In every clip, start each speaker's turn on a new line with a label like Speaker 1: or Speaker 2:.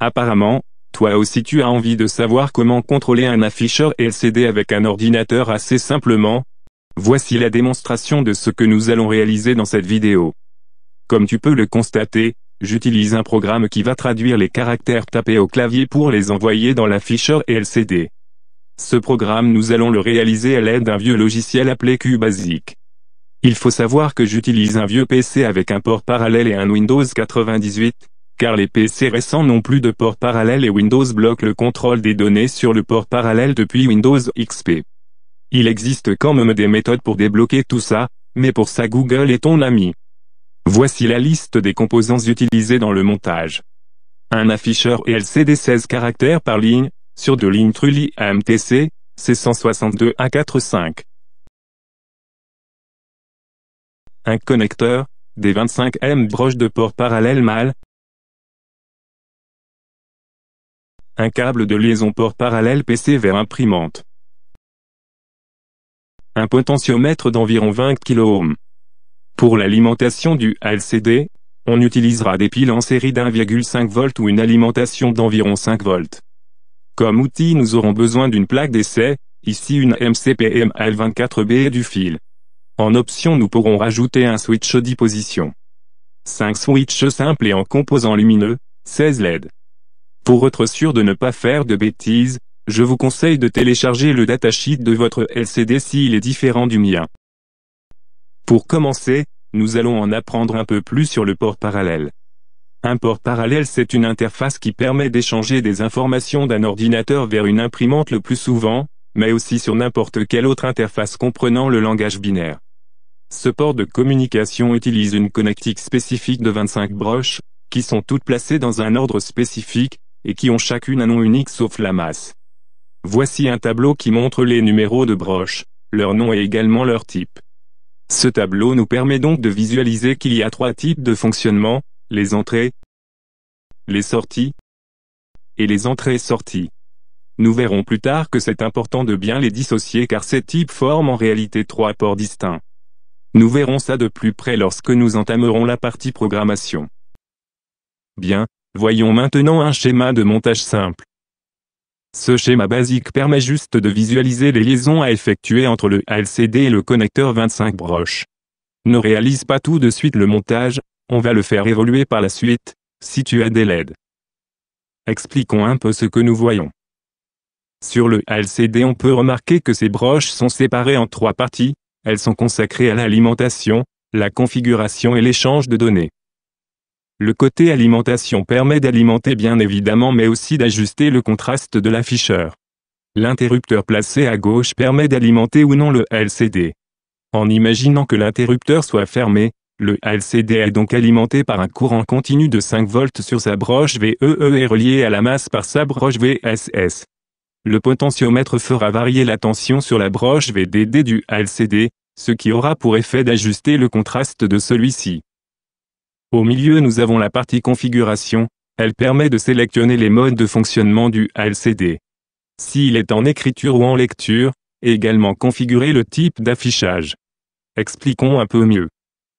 Speaker 1: Apparemment, toi aussi tu as envie de savoir comment contrôler un afficheur LCD avec un ordinateur assez simplement. Voici la démonstration de ce que nous allons réaliser dans cette vidéo. Comme tu peux le constater, j'utilise un programme qui va traduire les caractères tapés au clavier pour les envoyer dans l'afficheur LCD. Ce programme nous allons le réaliser à l'aide d'un vieux logiciel appelé QBasic. Il faut savoir que j'utilise un vieux PC avec un port parallèle et un Windows 98, car les PC récents n'ont plus de port parallèle et Windows bloque le contrôle des données sur le port parallèle depuis Windows XP. Il existe quand même des méthodes pour débloquer tout ça, mais pour ça Google est ton ami. Voici la liste des composants utilisés dans le montage. Un afficheur LCD 16 caractères par ligne, sur deux lignes Trulli AMTC, C162 A45.
Speaker 2: Un connecteur, des 25 m broches de port parallèle mâle, Un câble de liaison port parallèle PC vers imprimante.
Speaker 1: Un potentiomètre d'environ 20 kOhm. Pour l'alimentation du LCD, on utilisera des piles en série d'1,5 V ou une alimentation d'environ 5 V. Comme outil nous aurons besoin d'une plaque d'essai, ici une mcpm l 24 b et du fil. En option nous pourrons rajouter un switch 10 5 switches simples et en composants lumineux, 16 LED. Pour être sûr de ne pas faire de bêtises, je vous conseille de télécharger le datasheet de votre LCD s'il est différent du mien. Pour commencer, nous allons en apprendre un peu plus sur le port parallèle. Un port parallèle c'est une interface qui permet d'échanger des informations d'un ordinateur vers une imprimante le plus souvent, mais aussi sur n'importe quelle autre interface comprenant le langage binaire. Ce port de communication utilise une connectique spécifique de 25 broches, qui sont toutes placées dans un ordre spécifique, et qui ont chacune un nom unique sauf la masse. Voici un tableau qui montre les numéros de broche, leur nom et également leur type. Ce tableau nous permet donc de visualiser qu'il y a trois types de fonctionnement, les entrées, les sorties et les entrées-sorties. Nous verrons plus tard que c'est important de bien les dissocier car ces types forment en réalité trois ports distincts. Nous verrons ça de plus près lorsque nous entamerons la partie programmation. Bien, Voyons maintenant un schéma de montage simple. Ce schéma basique permet juste de visualiser les liaisons à effectuer entre le LCD et le connecteur 25 broches. Ne réalise pas tout de suite le montage, on va le faire évoluer par la suite, si tu as des LED. Expliquons un peu ce que nous voyons. Sur le LCD on peut remarquer que ces broches sont séparées en trois parties, elles sont consacrées à l'alimentation, la configuration et l'échange de données. Le côté alimentation permet d'alimenter bien évidemment mais aussi d'ajuster le contraste de l'afficheur. L'interrupteur placé à gauche permet d'alimenter ou non le LCD. En imaginant que l'interrupteur soit fermé, le LCD est donc alimenté par un courant continu de 5 volts sur sa broche VEE e et relié à la masse par sa broche VSS. Le potentiomètre fera varier la tension sur la broche VDD du LCD, ce qui aura pour effet d'ajuster le contraste de celui-ci. Au milieu nous avons la partie configuration, elle permet de sélectionner les modes de fonctionnement du LCD. S'il est en écriture ou en lecture, également configurer le type d'affichage. Expliquons un peu mieux.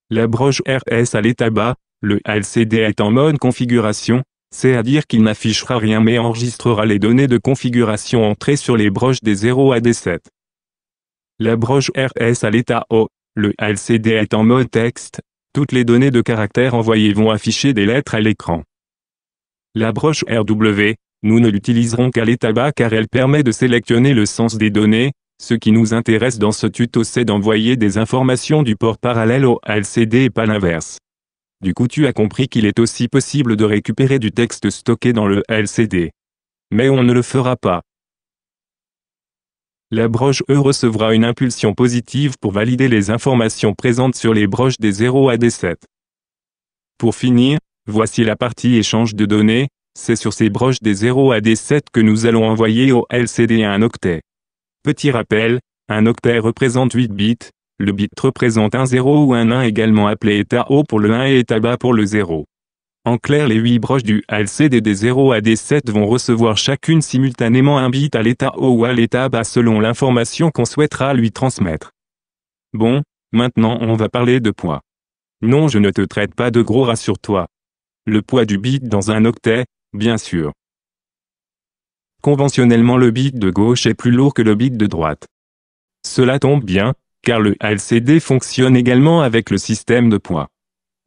Speaker 1: La broche RS à l'état bas, le LCD est en mode configuration, c'est-à-dire qu'il n'affichera rien mais enregistrera les données de configuration entrées sur les broches des 0 à des 7. La broche RS à l'état haut, le LCD est en mode texte, toutes les données de caractère envoyées vont afficher des lettres à l'écran. La broche RW, nous ne l'utiliserons qu'à l'état bas car elle permet de sélectionner le sens des données, ce qui nous intéresse dans ce tuto c'est d'envoyer des informations du port parallèle au LCD et pas l'inverse. Du coup tu as compris qu'il est aussi possible de récupérer du texte stocké dans le LCD. Mais on ne le fera pas la broche E recevra une impulsion positive pour valider les informations présentes sur les broches des 0 à des 7 Pour finir, voici la partie échange de données, c'est sur ces broches des 0 à des 7 que nous allons envoyer au LCD un octet. Petit rappel, un octet représente 8 bits, le bit représente un 0 ou un 1 également appelé état haut pour le 1 et état bas pour le 0. En clair les huit broches du LCD des 0 à des 7 vont recevoir chacune simultanément un bit à l'état haut ou à l'état bas selon l'information qu'on souhaitera lui transmettre. Bon, maintenant on va parler de poids. Non je ne te traite pas de gros rassure-toi. Le poids du bit dans un octet, bien sûr. Conventionnellement le bit de gauche est plus lourd que le bit de droite. Cela tombe bien, car le LCD fonctionne également avec le système de poids.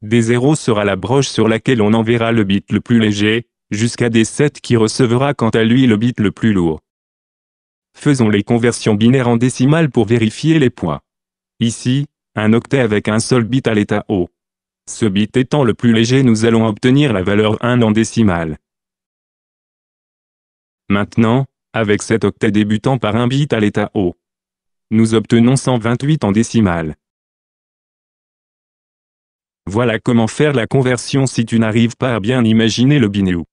Speaker 1: D0 sera la broche sur laquelle on enverra le bit le plus léger, jusqu'à d 7 qui recevra quant à lui le bit le plus lourd. Faisons les conversions binaires en décimales pour vérifier les points. Ici, un octet avec un seul bit à l'état O. Ce bit étant le plus léger nous allons obtenir la valeur 1 en décimale. Maintenant, avec cet octet débutant par un bit à l'état O, nous obtenons 128 en décimales. Voilà comment faire la conversion si tu n'arrives pas à bien imaginer le
Speaker 2: binôme.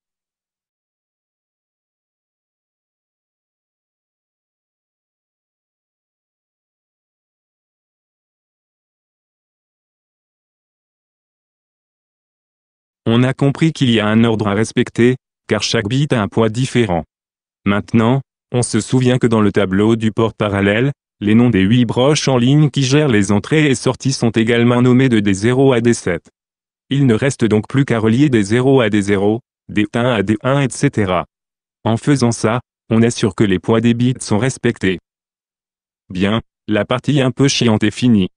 Speaker 2: On a compris qu'il y a un ordre à
Speaker 1: respecter, car chaque bit a un poids différent. Maintenant, on se souvient que dans le tableau du port parallèle, les noms des huit broches en ligne qui gèrent les entrées et sorties sont également nommés de d 0 à d 7. Il ne reste donc plus qu'à relier des 0 à des 0, des 1 à des 1, etc. En faisant ça, on est sûr que les poids des bits sont respectés. Bien, la partie un peu chiante est finie.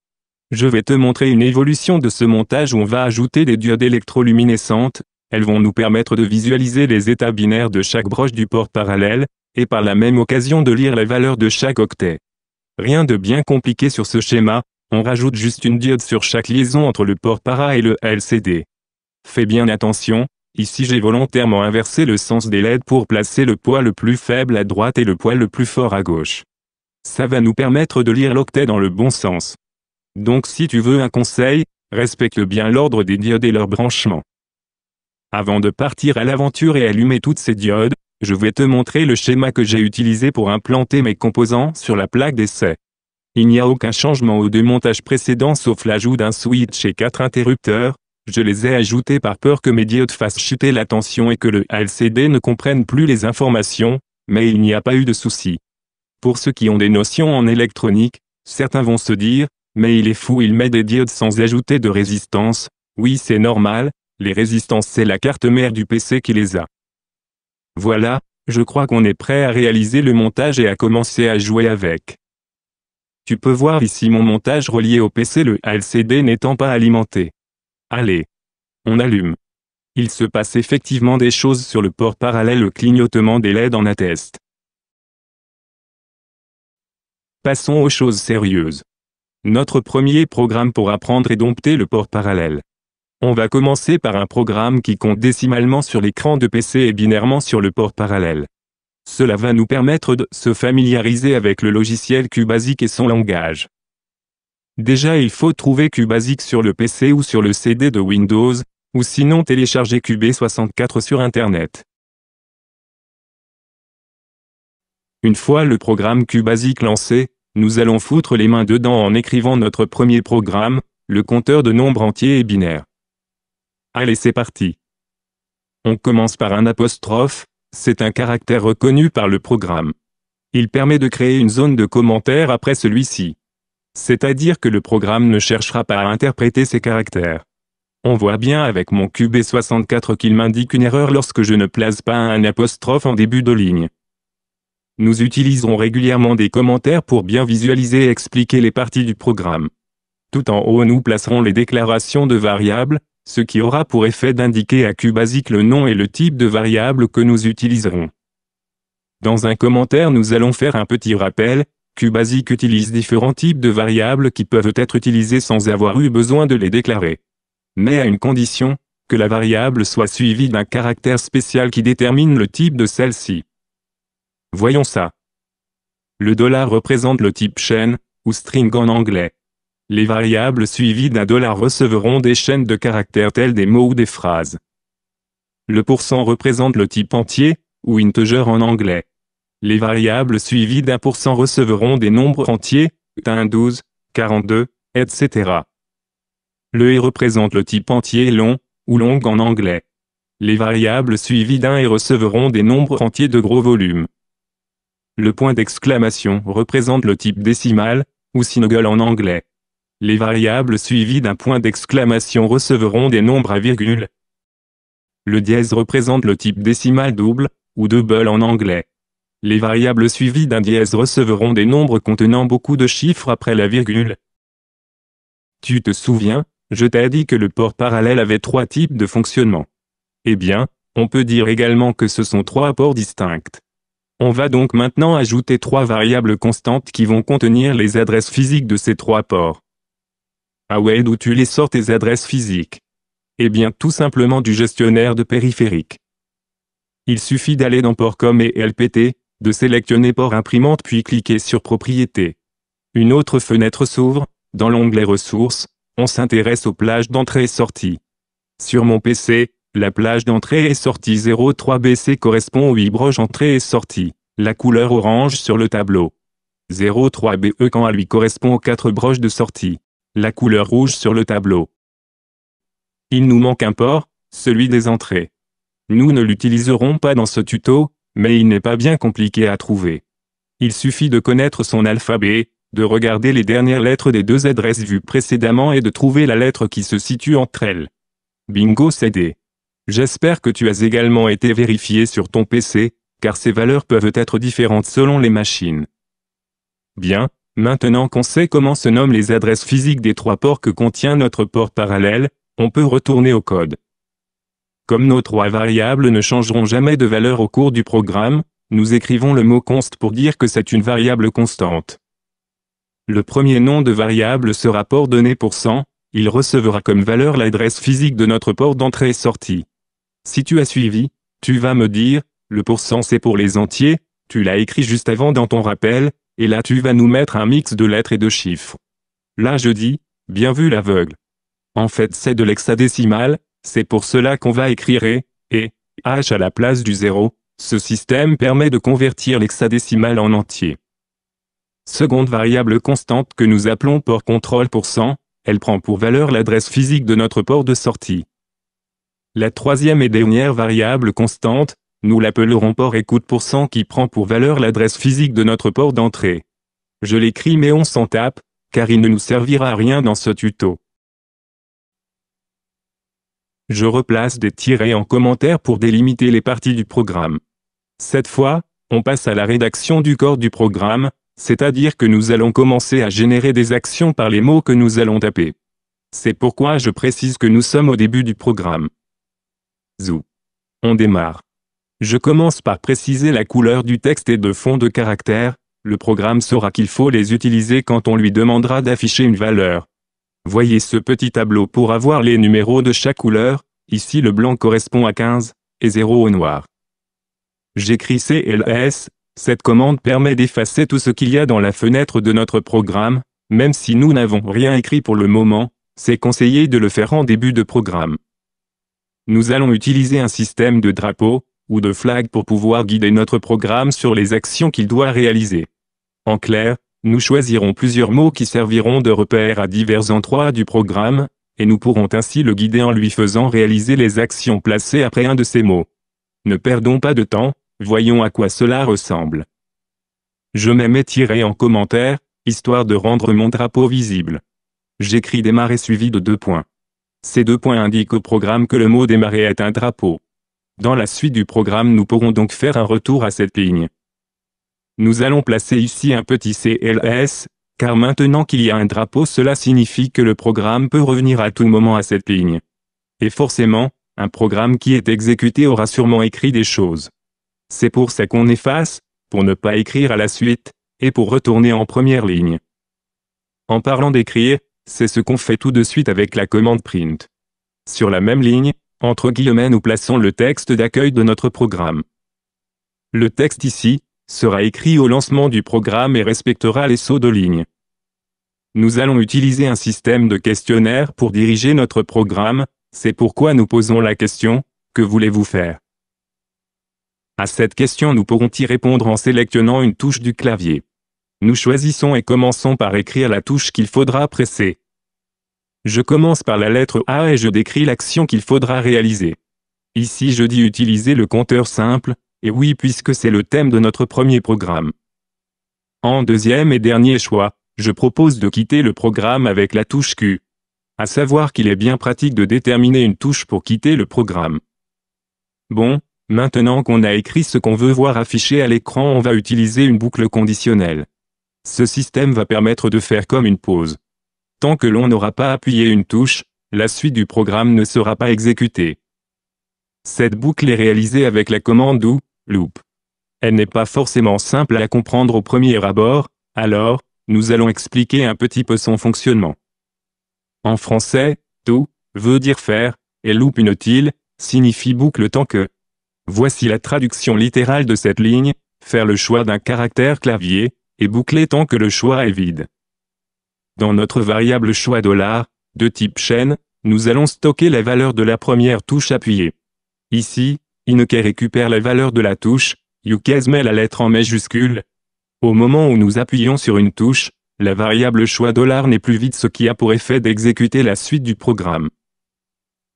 Speaker 1: Je vais te montrer une évolution de ce montage où on va ajouter des diodes électroluminescentes, elles vont nous permettre de visualiser les états binaires de chaque broche du port parallèle, et par la même occasion de lire les valeurs de chaque octet. Rien de bien compliqué sur ce schéma, on rajoute juste une diode sur chaque liaison entre le port para et le LCD. Fais bien attention, ici j'ai volontairement inversé le sens des LED pour placer le poids le plus faible à droite et le poids le plus fort à gauche. Ça va nous permettre de lire l'octet dans le bon sens. Donc si tu veux un conseil, respecte bien l'ordre des diodes et leur branchement. Avant de partir à l'aventure et allumer toutes ces diodes, je vais te montrer le schéma que j'ai utilisé pour implanter mes composants sur la plaque d'essai. Il n'y a aucun changement au démontage précédent sauf l'ajout d'un switch et quatre interrupteurs. Je les ai ajoutés par peur que mes diodes fassent chuter la tension et que le LCD ne comprenne plus les informations, mais il n'y a pas eu de souci. Pour ceux qui ont des notions en électronique, certains vont se dire, mais il est fou, il met des diodes sans ajouter de résistance. Oui, c'est normal, les résistances c'est la carte mère du PC qui les a. Voilà, je crois qu'on est prêt à réaliser le montage et à commencer à jouer avec. Tu peux voir ici mon montage relié au PC le LCD n'étant pas alimenté. Allez. On allume. Il se passe effectivement des choses sur le port parallèle, le clignotement des LED en atteste. Passons aux choses sérieuses. Notre premier programme pour apprendre et dompter le port parallèle. On va commencer par un programme qui compte décimalement sur l'écran de PC et binairement sur le port parallèle. Cela va nous permettre de se familiariser avec le logiciel QBasic et son langage. Déjà il faut trouver QBasic sur le PC ou sur le CD de Windows, ou sinon télécharger QB64 sur Internet. Une fois le programme QBasic lancé, nous allons foutre les mains dedans en écrivant notre premier programme, le compteur de nombres entiers et binaires. Allez c'est parti. On commence par un apostrophe, c'est un caractère reconnu par le programme. Il permet de créer une zone de commentaires après celui-ci. C'est-à-dire que le programme ne cherchera pas à interpréter ces caractères. On voit bien avec mon QB64 qu'il m'indique une erreur lorsque je ne place pas un apostrophe en début de ligne. Nous utiliserons régulièrement des commentaires pour bien visualiser et expliquer les parties du programme. Tout en haut nous placerons les déclarations de variables, ce qui aura pour effet d'indiquer à QBasic le nom et le type de variable que nous utiliserons. Dans un commentaire nous allons faire un petit rappel, QBasic utilise différents types de variables qui peuvent être utilisées sans avoir eu besoin de les déclarer. Mais à une condition, que la variable soit suivie d'un caractère spécial qui détermine le type de celle-ci. Voyons ça. Le dollar représente le type chaîne, ou string en anglais les variables suivies d'un dollar recevront des chaînes de caractères telles des mots ou des phrases. Le pourcent représente le type entier, ou integer en anglais. Les variables suivies d'un pourcent recevront des nombres entiers, 1, 12, 42, etc. Le et représente le type entier long, ou long en anglais. Les variables suivies d'un et recevront des nombres entiers de gros volume. Le point d'exclamation représente le type décimal, ou single en anglais les variables suivies d'un point d'exclamation recevront des nombres à virgule. Le dièse représente le type décimal double, ou double en anglais. Les variables suivies d'un dièse recevront des nombres contenant beaucoup de chiffres après la virgule. Tu te souviens, je t'ai dit que le port parallèle avait trois types de fonctionnement. Eh bien, on peut dire également que ce sont trois ports distincts. On va donc maintenant ajouter trois variables constantes qui vont contenir les adresses physiques de ces trois ports. Ah ouais, d'où tu les sors tes adresses physiques Eh bien tout simplement du gestionnaire de périphériques. Il suffit d'aller dans Portcom et LPT, de sélectionner Port imprimante puis cliquer sur Propriété. Une autre fenêtre s'ouvre, dans l'onglet Ressources, on s'intéresse aux plages d'entrée et sortie. Sur mon PC, la plage d'entrée et sortie 03BC correspond aux 8 broches entrée et sortie, la couleur orange sur le tableau. 03BE quand à lui correspond aux 4 broches de sortie la couleur rouge sur le tableau. Il nous manque un port, celui des entrées. Nous ne l'utiliserons pas dans ce tuto, mais il n'est pas bien compliqué à trouver. Il suffit de connaître son alphabet, de regarder les dernières lettres des deux adresses vues précédemment et de trouver la lettre qui se situe entre elles. Bingo CD. J'espère que tu as également été vérifié sur ton PC, car ces valeurs peuvent être différentes selon les machines. Bien, Maintenant qu'on sait comment se nomment les adresses physiques des trois ports que contient notre port parallèle, on peut retourner au code. Comme nos trois variables ne changeront jamais de valeur au cours du programme, nous écrivons le mot const pour dire que c'est une variable constante. Le premier nom de variable sera port donné pour 100, il recevra comme valeur l'adresse physique de notre port d'entrée-sortie. Si tu as suivi, tu vas me dire, le pourcent c'est pour les entiers, tu l'as écrit juste avant dans ton rappel, et là tu vas nous mettre un mix de lettres et de chiffres. Là je dis, bien vu l'aveugle. En fait c'est de l'hexadécimal, c'est pour cela qu'on va écrire et, et, h à la place du zéro. Ce système permet de convertir l'hexadécimal en entier. Seconde variable constante que nous appelons port contrôle pour 100, elle prend pour valeur l'adresse physique de notre port de sortie. La troisième et dernière variable constante, nous l'appellerons port écoute pour cent qui prend pour valeur l'adresse physique de notre port d'entrée. Je l'écris mais on s'en tape, car il ne nous servira à rien dans ce tuto. Je replace des tirets en commentaire pour délimiter les parties du programme. Cette fois, on passe à la rédaction du corps du programme, c'est-à-dire que nous allons commencer à générer des actions par les mots que nous allons taper. C'est pourquoi je précise que nous sommes au début du programme. Zou. On démarre. Je commence par préciser la couleur du texte et de fond de caractère, le programme saura qu'il faut les utiliser quand on lui demandera d'afficher une valeur. Voyez ce petit tableau pour avoir les numéros de chaque couleur, ici le blanc correspond à 15, et 0 au noir. J'écris CLS, cette commande permet d'effacer tout ce qu'il y a dans la fenêtre de notre programme, même si nous n'avons rien écrit pour le moment, c'est conseillé de le faire en début de programme. Nous allons utiliser un système de drapeau, ou de flag pour pouvoir guider notre programme sur les actions qu'il doit réaliser. En clair, nous choisirons plusieurs mots qui serviront de repères à divers endroits du programme, et nous pourrons ainsi le guider en lui faisant réaliser les actions placées après un de ces mots. Ne perdons pas de temps, voyons à quoi cela ressemble. Je m'aimais tiré en commentaire, histoire de rendre mon drapeau visible. J'écris démarrer suivi de deux points. Ces deux points indiquent au programme que le mot démarrer est un drapeau. Dans la suite du programme nous pourrons donc faire un retour à cette ligne. Nous allons placer ici un petit CLS, car maintenant qu'il y a un drapeau cela signifie que le programme peut revenir à tout moment à cette ligne. Et forcément, un programme qui est exécuté aura sûrement écrit des choses. C'est pour ça qu'on efface, pour ne pas écrire à la suite, et pour retourner en première ligne. En parlant d'écrire, c'est ce qu'on fait tout de suite avec la commande print. Sur la même ligne, entre guillemets nous plaçons le texte d'accueil de notre programme. Le texte ici, sera écrit au lancement du programme et respectera les sauts de ligne. Nous allons utiliser un système de questionnaire pour diriger notre programme, c'est pourquoi nous posons la question, que voulez-vous faire À cette question nous pourrons y répondre en sélectionnant une touche du clavier. Nous choisissons et commençons par écrire la touche qu'il faudra presser. Je commence par la lettre A et je décris l'action qu'il faudra réaliser. Ici je dis utiliser le compteur simple, et oui puisque c'est le thème de notre premier programme. En deuxième et dernier choix, je propose de quitter le programme avec la touche Q. À savoir qu'il est bien pratique de déterminer une touche pour quitter le programme. Bon, maintenant qu'on a écrit ce qu'on veut voir affiché à l'écran on va utiliser une boucle conditionnelle. Ce système va permettre de faire comme une pause. Tant que l'on n'aura pas appuyé une touche, la suite du programme ne sera pas exécutée. Cette boucle est réalisée avec la commande ou loop. Elle n'est pas forcément simple à comprendre au premier abord, alors, nous allons expliquer un petit peu son fonctionnement. En français, tout veut dire faire, et loop inutile signifie boucle tant que. Voici la traduction littérale de cette ligne, faire le choix d'un caractère clavier, et boucler tant que le choix est vide. Dans notre variable choix dollar, de type chaîne, nous allons stocker la valeur de la première touche appuyée. Ici, Inke récupère la valeur de la touche, UKS met la lettre en majuscule. Au moment où nous appuyons sur une touche, la variable choix dollar n'est plus vide ce qui a pour effet d'exécuter la suite du programme.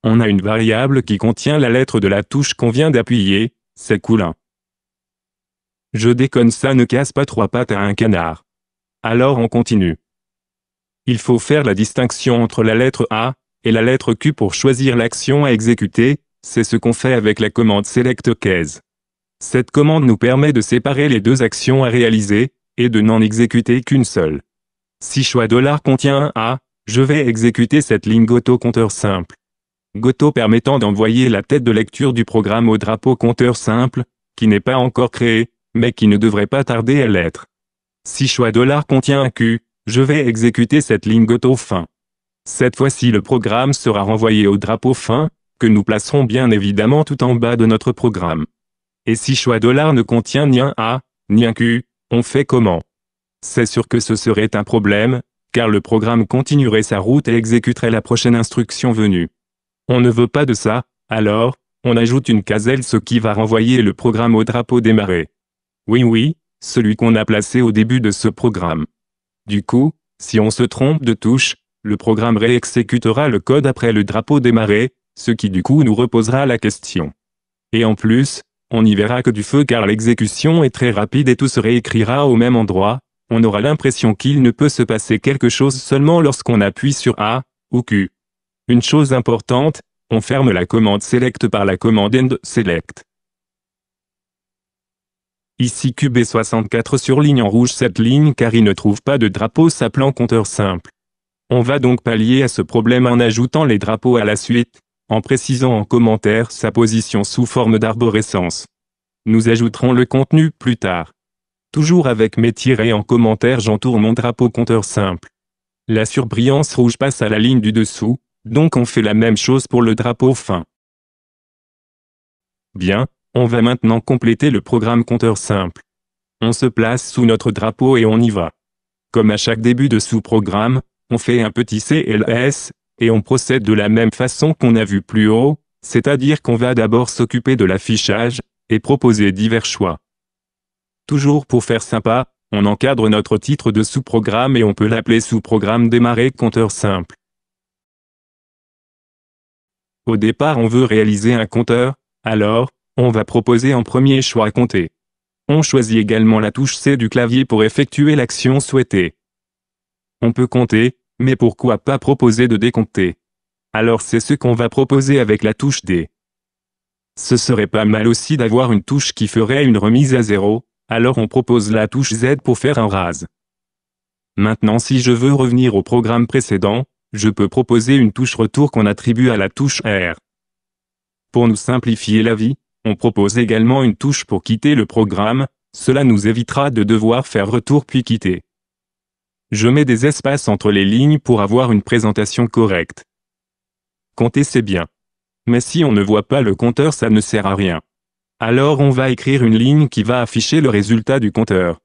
Speaker 1: On a une variable qui contient la lettre de la touche qu'on vient d'appuyer, c'est cool. Je déconne ça ne casse pas trois pattes à un canard. Alors on continue. Il faut faire la distinction entre la lettre A et la lettre Q pour choisir l'action à exécuter, c'est ce qu'on fait avec la commande select case. Cette commande nous permet de séparer les deux actions à réaliser, et de n'en exécuter qu'une seule. Si choix $contient un A, je vais exécuter cette ligne Goto compteur simple. Goto permettant d'envoyer la tête de lecture du programme au drapeau compteur simple, qui n'est pas encore créé, mais qui ne devrait pas tarder à l'être. Si choix $contient un Q, je vais exécuter cette ligne Goto fin. Cette fois-ci le programme sera renvoyé au drapeau fin, que nous placerons bien évidemment tout en bas de notre programme. Et si choix dollar ne contient ni un A, ni un Q, on fait comment C'est sûr que ce serait un problème, car le programme continuerait sa route et exécuterait la prochaine instruction venue. On ne veut pas de ça, alors, on ajoute une caselle ce qui va renvoyer le programme au drapeau démarré. Oui oui, celui qu'on a placé au début de ce programme. Du coup, si on se trompe de touche, le programme réexécutera le code après le drapeau démarré, ce qui du coup nous reposera la question. Et en plus, on n'y verra que du feu car l'exécution est très rapide et tout se réécrira au même endroit, on aura l'impression qu'il ne peut se passer quelque chose seulement lorsqu'on appuie sur A ou Q. Une chose importante, on ferme la commande select par la commande end select. Ici qb 64 sur ligne en rouge cette ligne car il ne trouve pas de drapeau s'appelant compteur simple. On va donc pallier à ce problème en ajoutant les drapeaux à la suite, en précisant en commentaire sa position sous forme d'arborescence. Nous ajouterons le contenu plus tard. Toujours avec mes tirés en commentaire j'entoure mon drapeau compteur simple. La surbrillance rouge passe à la ligne du dessous, donc on fait la même chose pour le drapeau fin. Bien, on va maintenant compléter le programme compteur simple. On se place sous notre drapeau et on y va. Comme à chaque début de sous-programme, on fait un petit CLS, et on procède de la même façon qu'on a vu plus haut, c'est-à-dire qu'on va d'abord s'occuper de l'affichage, et proposer divers choix. Toujours pour faire sympa, on encadre notre titre de sous-programme et on peut l'appeler sous-programme démarrer compteur simple. Au départ on veut réaliser un compteur, alors, on va proposer un premier choix à compter. On choisit également la touche C du clavier pour effectuer l'action souhaitée. On peut compter, mais pourquoi pas proposer de décompter Alors c'est ce qu'on va proposer avec la touche D. Ce serait pas mal aussi d'avoir une touche qui ferait une remise à zéro, alors on propose la touche Z pour faire un rase. Maintenant si je veux revenir au programme précédent, je peux proposer une touche retour qu'on attribue à la touche R. Pour nous simplifier la vie, on propose également une touche pour quitter le programme, cela nous évitera de devoir faire retour puis quitter. Je mets des espaces entre les lignes pour avoir une présentation correcte. Compter c'est bien. Mais si on ne voit pas le compteur ça ne sert à rien. Alors on va écrire une ligne qui va afficher le résultat du compteur.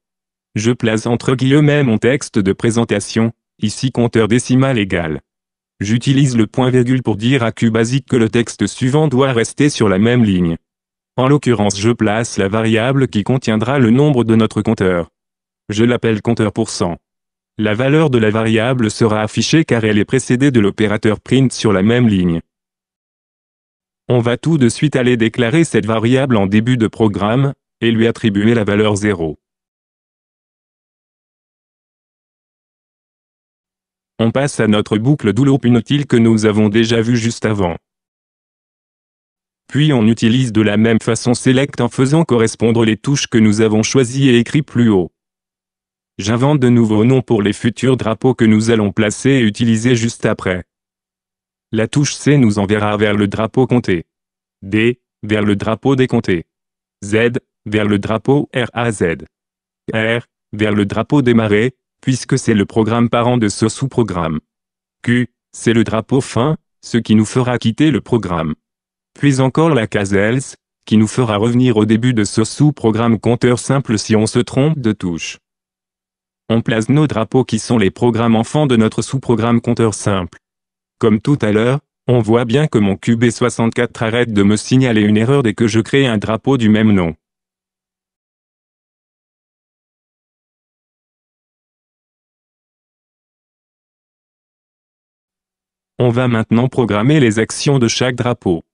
Speaker 1: Je place entre guillemets mon texte de présentation, ici compteur décimal égal. J'utilise le point virgule pour dire à QBasic que le texte suivant doit rester sur la même ligne. En l'occurrence je place la variable qui contiendra le nombre de notre compteur. Je l'appelle compteur La valeur de la variable sera affichée car elle est précédée de l'opérateur print sur la même ligne. On va tout de suite aller déclarer cette variable en début de programme, et lui attribuer la valeur 0.
Speaker 2: On passe à notre boucle do que nous
Speaker 1: avons déjà vue juste avant. Puis on utilise de la même façon Select en faisant correspondre les touches que nous avons choisies et écrites plus haut. J'invente de nouveaux noms pour les futurs drapeaux que nous allons placer et utiliser juste après. La touche C nous enverra vers le drapeau compté. D, vers le drapeau décompté. Z, vers le drapeau RAZ. R, vers le drapeau démarré, puisque c'est le programme parent de ce sous-programme. Q, c'est le drapeau fin, ce qui nous fera quitter le programme puis encore la case else, qui nous fera revenir au début de ce sous-programme compteur simple si on se trompe de touche. On place nos drapeaux qui sont les programmes enfants de notre sous-programme compteur simple. Comme tout à l'heure, on voit bien que mon QB64 arrête de me signaler une erreur dès que je crée un drapeau
Speaker 2: du même nom. On va maintenant
Speaker 1: programmer les actions de chaque drapeau.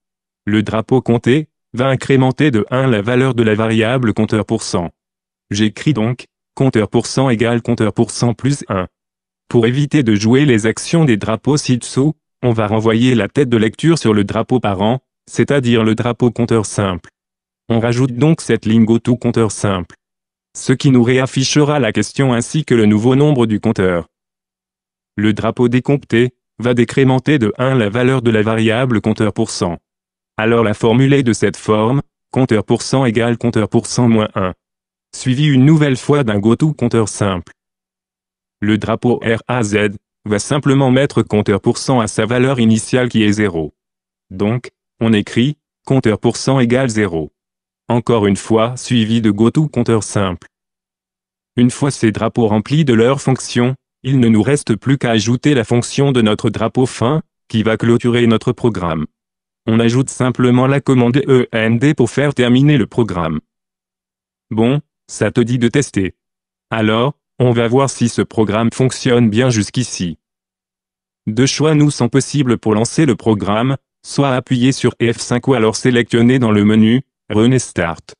Speaker 1: Le drapeau compté va incrémenter de 1 la valeur de la variable compteur pour J'écris donc compteur égale compteur plus 1. Pour éviter de jouer les actions des drapeaux ci-dessous, on va renvoyer la tête de lecture sur le drapeau parent, c'est-à-dire le drapeau compteur simple. On rajoute donc cette ligne tout compteur simple. Ce qui nous réaffichera la question ainsi que le nouveau nombre du compteur. Le drapeau décompté va décrémenter de 1 la valeur de la variable compteur pour alors la formule est de cette forme, compteur pour égale compteur pour moins 1. Suivi une nouvelle fois d'un goto compteur simple. Le drapeau RAZ va simplement mettre compteur pour à sa valeur initiale qui est 0. Donc, on écrit compteur pour égale 0. Encore une fois suivi de goto compteur simple. Une fois ces drapeaux remplis de leur fonction, il ne nous reste plus qu'à ajouter la fonction de notre drapeau fin, qui va clôturer notre programme. On ajoute simplement la commande END pour faire terminer le programme. Bon, ça te dit de tester. Alors, on va voir si ce programme fonctionne bien jusqu'ici. Deux choix nous sont possibles pour lancer le programme, soit appuyer sur F5 ou alors sélectionner dans le menu, Run Start.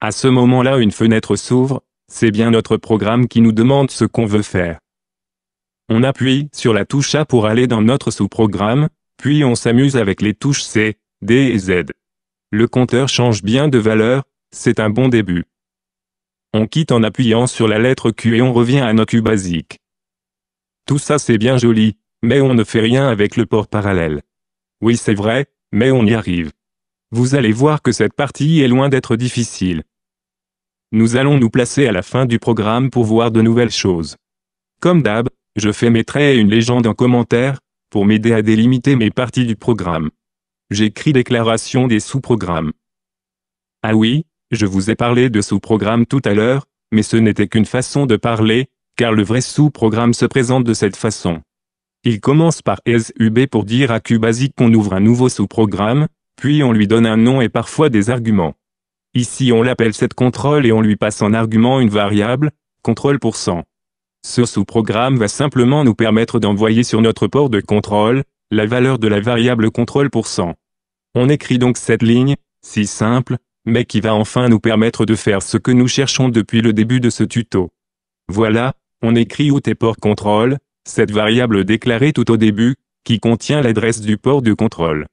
Speaker 1: À ce moment-là une fenêtre s'ouvre, c'est bien notre programme qui nous demande ce qu'on veut faire. On appuie sur la touche A pour aller dans notre sous-programme, puis on s'amuse avec les touches C, D et Z. Le compteur change bien de valeur, c'est un bon début. On quitte en appuyant sur la lettre Q et on revient à nos Q basiques. Tout ça c'est bien joli, mais on ne fait rien avec le port parallèle. Oui c'est vrai, mais on y arrive. Vous allez voir que cette partie est loin d'être difficile. Nous allons nous placer à la fin du programme pour voir de nouvelles choses. Comme d'hab, je fais mes traits et une légende en commentaire, pour m'aider à délimiter mes parties du programme. J'écris déclaration des sous-programmes. Ah oui, je vous ai parlé de sous-programme tout à l'heure, mais ce n'était qu'une façon de parler, car le vrai sous-programme se présente de cette façon. Il commence par SUB pour dire à QBasic qu'on ouvre un nouveau sous-programme, puis on lui donne un nom et parfois des arguments. Ici on l'appelle cette contrôle et on lui passe en argument une variable, contrôle pour 100. Ce sous-programme va simplement nous permettre d'envoyer sur notre port de contrôle, la valeur de la variable contrôle pour 100. On écrit donc cette ligne, si simple, mais qui va enfin nous permettre de faire ce que nous cherchons depuis le début de ce tuto. Voilà, on écrit out et port contrôle, cette variable déclarée tout au début, qui contient l'adresse du port de contrôle.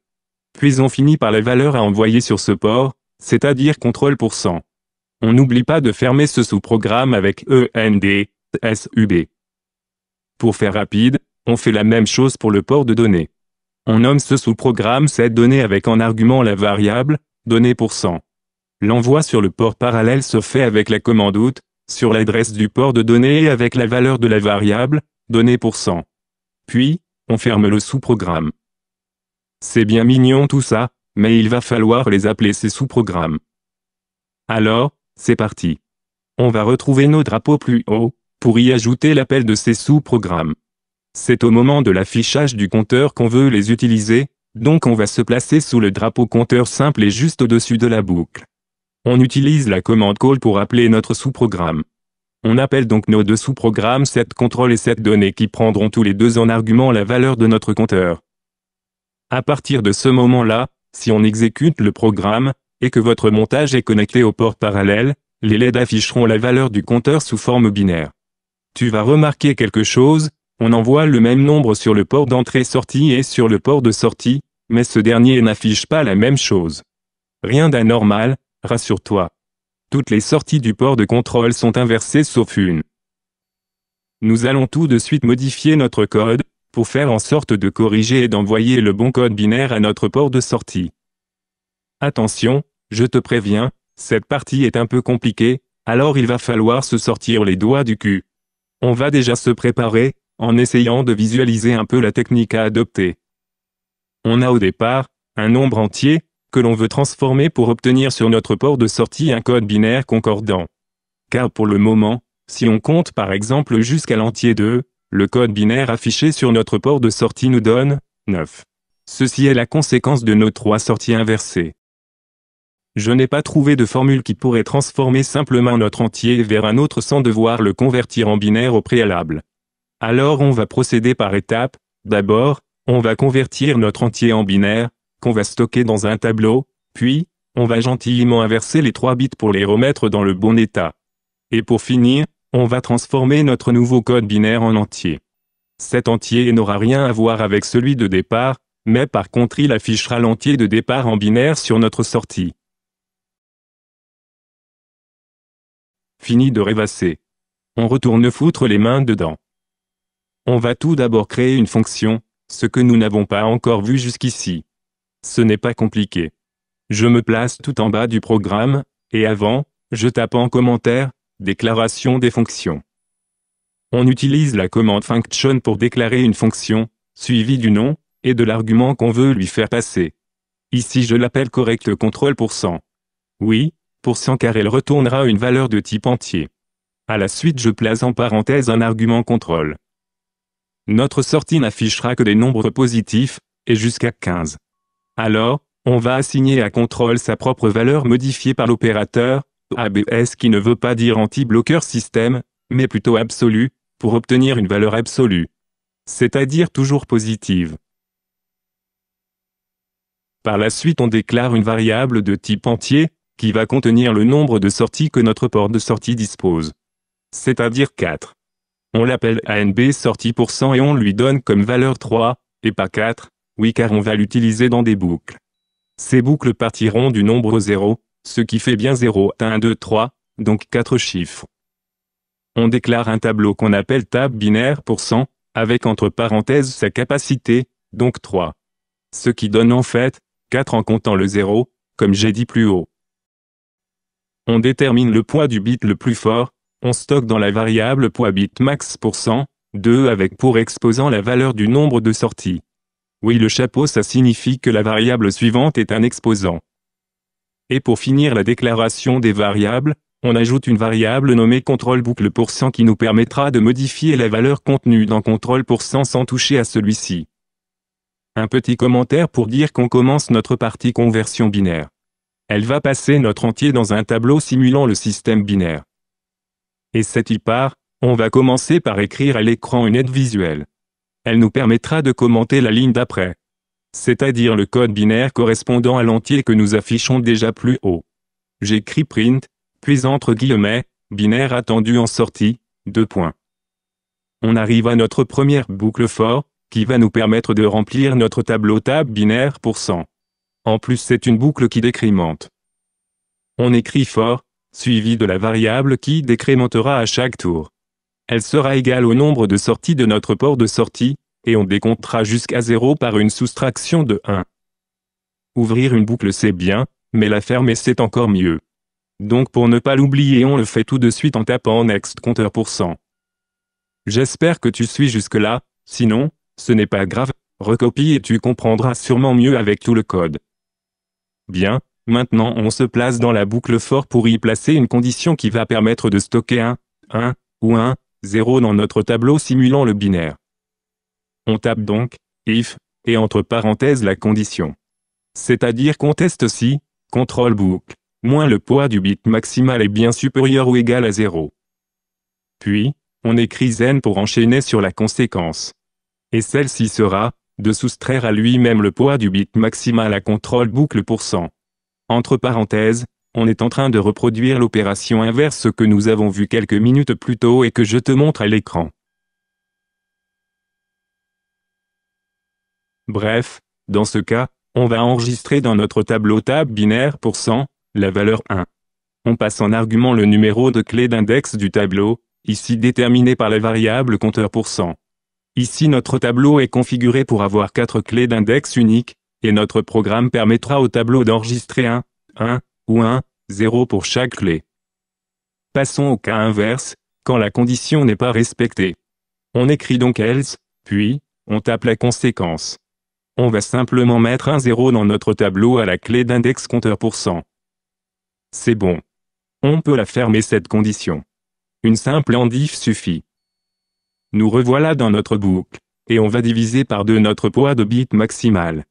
Speaker 1: Puis on finit par la valeur à envoyer sur ce port, c'est-à-dire contrôle pour 100. On n'oublie pas de fermer ce sous-programme avec END, SUB. Pour faire rapide, on fait la même chose pour le port de données. On nomme ce sous-programme cette donnée avec en argument la variable, donnée pour L'envoi sur le port parallèle se fait avec la commande out, sur l'adresse du port de données et avec la valeur de la variable, donnée pour Puis, on ferme le sous-programme. C'est bien mignon tout ça, mais il va falloir les appeler ces sous-programmes. Alors, c'est parti. On va retrouver nos drapeaux plus haut, pour y ajouter l'appel de ces sous-programmes. C'est au moment de l'affichage du compteur qu'on veut les utiliser, donc on va se placer sous le drapeau compteur simple et juste au-dessus de la boucle. On utilise la commande call pour appeler notre sous-programme. On appelle donc nos deux sous-programmes cette contrôle et cette donnée qui prendront tous les deux en argument la valeur de notre compteur. À partir de ce moment-là, si on exécute le programme, et que votre montage est connecté au port parallèle, les LED afficheront la valeur du compteur sous forme binaire. Tu vas remarquer quelque chose, on envoie le même nombre sur le port d'entrée-sortie et sur le port de sortie, mais ce dernier n'affiche pas la même chose. Rien d'anormal, rassure-toi. Toutes les sorties du port de contrôle sont inversées sauf une. Nous allons tout de suite modifier notre code, pour faire en sorte de corriger et d'envoyer le bon code binaire à notre port de sortie. Attention, je te préviens, cette partie est un peu compliquée, alors il va falloir se sortir les doigts du cul. On va déjà se préparer, en essayant de visualiser un peu la technique à adopter. On a au départ, un nombre entier, que l'on veut transformer pour obtenir sur notre port de sortie un code binaire concordant. Car pour le moment, si on compte par exemple jusqu'à l'entier 2, le code binaire affiché sur notre port de sortie nous donne 9. Ceci est la conséquence de nos trois sorties inversées. Je n'ai pas trouvé de formule qui pourrait transformer simplement notre entier vers un autre sans devoir le convertir en binaire au préalable. Alors on va procéder par étapes. D'abord, on va convertir notre entier en binaire, qu'on va stocker dans un tableau, puis, on va gentiment inverser les trois bits pour les remettre dans le bon état. Et pour finir, on va transformer notre nouveau code binaire en entier. Cet entier n'aura rien à voir avec celui de départ, mais par contre il affichera l'entier de départ en binaire sur notre sortie. Fini de rêvasser. On retourne foutre les mains dedans. On va tout d'abord créer une fonction, ce que nous n'avons pas encore vu jusqu'ici. Ce n'est pas compliqué. Je me place tout en bas du programme, et avant, je tape en commentaire, déclaration des fonctions. On utilise la commande function pour déclarer une fonction, suivie du nom, et de l'argument qu'on veut lui faire passer. Ici je l'appelle correct contrôle pour 100. Oui, car elle retournera une valeur de type entier. À la suite je place en parenthèse un argument contrôle. Notre sortie n'affichera que des nombres positifs, et jusqu'à 15. Alors, on va assigner à contrôle sa propre valeur modifiée par l'opérateur, ABS qui ne veut pas dire anti-bloqueur système, mais plutôt absolu, pour obtenir une valeur absolue. C'est-à-dire toujours positive. Par la suite on déclare une variable de type entier, qui va contenir le nombre de sorties que notre port de sortie dispose. C'est-à-dire 4. On l'appelle ANB sortie pour 100 et on lui donne comme valeur 3, et pas 4, oui car on va l'utiliser dans des boucles. Ces boucles partiront du nombre 0, ce qui fait bien 0, 1, 2, 3, donc 4 chiffres. On déclare un tableau qu'on appelle table binaire pour 100, avec entre parenthèses sa capacité, donc 3. Ce qui donne en fait, 4 en comptant le 0, comme j'ai dit plus haut. On détermine le poids du bit le plus fort, on stocke dans la variable poids bit max 2 avec pour exposant la valeur du nombre de sorties. Oui le chapeau ça signifie que la variable suivante est un exposant. Et pour finir la déclaration des variables, on ajoute une variable nommée contrôle boucle qui nous permettra de modifier la valeur contenue dans contrôle sans toucher à celui-ci. Un petit commentaire pour dire qu'on commence notre partie conversion binaire. Elle va passer notre entier dans un tableau simulant le système binaire. Et cette y part, on va commencer par écrire à l'écran une aide visuelle. Elle nous permettra de commenter la ligne d'après. C'est-à-dire le code binaire correspondant à l'entier que nous affichons déjà plus haut. J'écris print, puis entre guillemets, binaire attendu en sortie, deux points. On arrive à notre première boucle fort, qui va nous permettre de remplir notre tableau tab binaire pour 100. En plus c'est une boucle qui décrémente. On écrit fort, suivi de la variable qui décrémentera à chaque tour. Elle sera égale au nombre de sorties de notre port de sortie, et on décomptera jusqu'à 0 par une soustraction de 1. Ouvrir une boucle c'est bien, mais la fermer c'est encore mieux. Donc pour ne pas l'oublier on le fait tout de suite en tapant Next compteur J'espère que tu suis jusque-là, sinon, ce n'est pas grave, recopie et tu comprendras sûrement mieux avec tout le code. Bien, maintenant on se place dans la boucle fort pour y placer une condition qui va permettre de stocker un, 1, ou un, 0 dans notre tableau simulant le binaire. On tape donc, if, et entre parenthèses la condition. C'est-à-dire qu'on teste si, CONTROL BOOK, moins le poids du bit maximal est bien supérieur ou égal à 0. Puis, on écrit zen pour enchaîner sur la conséquence. Et celle-ci sera, de soustraire à lui-même le poids du bit maximal à contrôle boucle pour cent. Entre parenthèses, on est en train de reproduire l'opération inverse que nous avons vu quelques minutes plus tôt et que je te montre à l'écran. Bref, dans ce cas, on va enregistrer dans notre tableau table binaire pour cent, la valeur 1. On passe en argument le numéro de clé d'index du tableau, ici déterminé par la variable compteur pour cent. Ici notre tableau est configuré pour avoir quatre clés d'index uniques, et notre programme permettra au tableau d'enregistrer un, 1, ou un, 0 pour chaque clé. Passons au cas inverse, quand la condition n'est pas respectée. On écrit donc else, puis, on tape la conséquence. On va simplement mettre un 0 dans notre tableau à la clé d'index compteur pour C'est bon. On peut la fermer cette condition. Une simple endif suffit. Nous revoilà dans notre boucle. Et on va diviser par deux notre poids de bit maximal.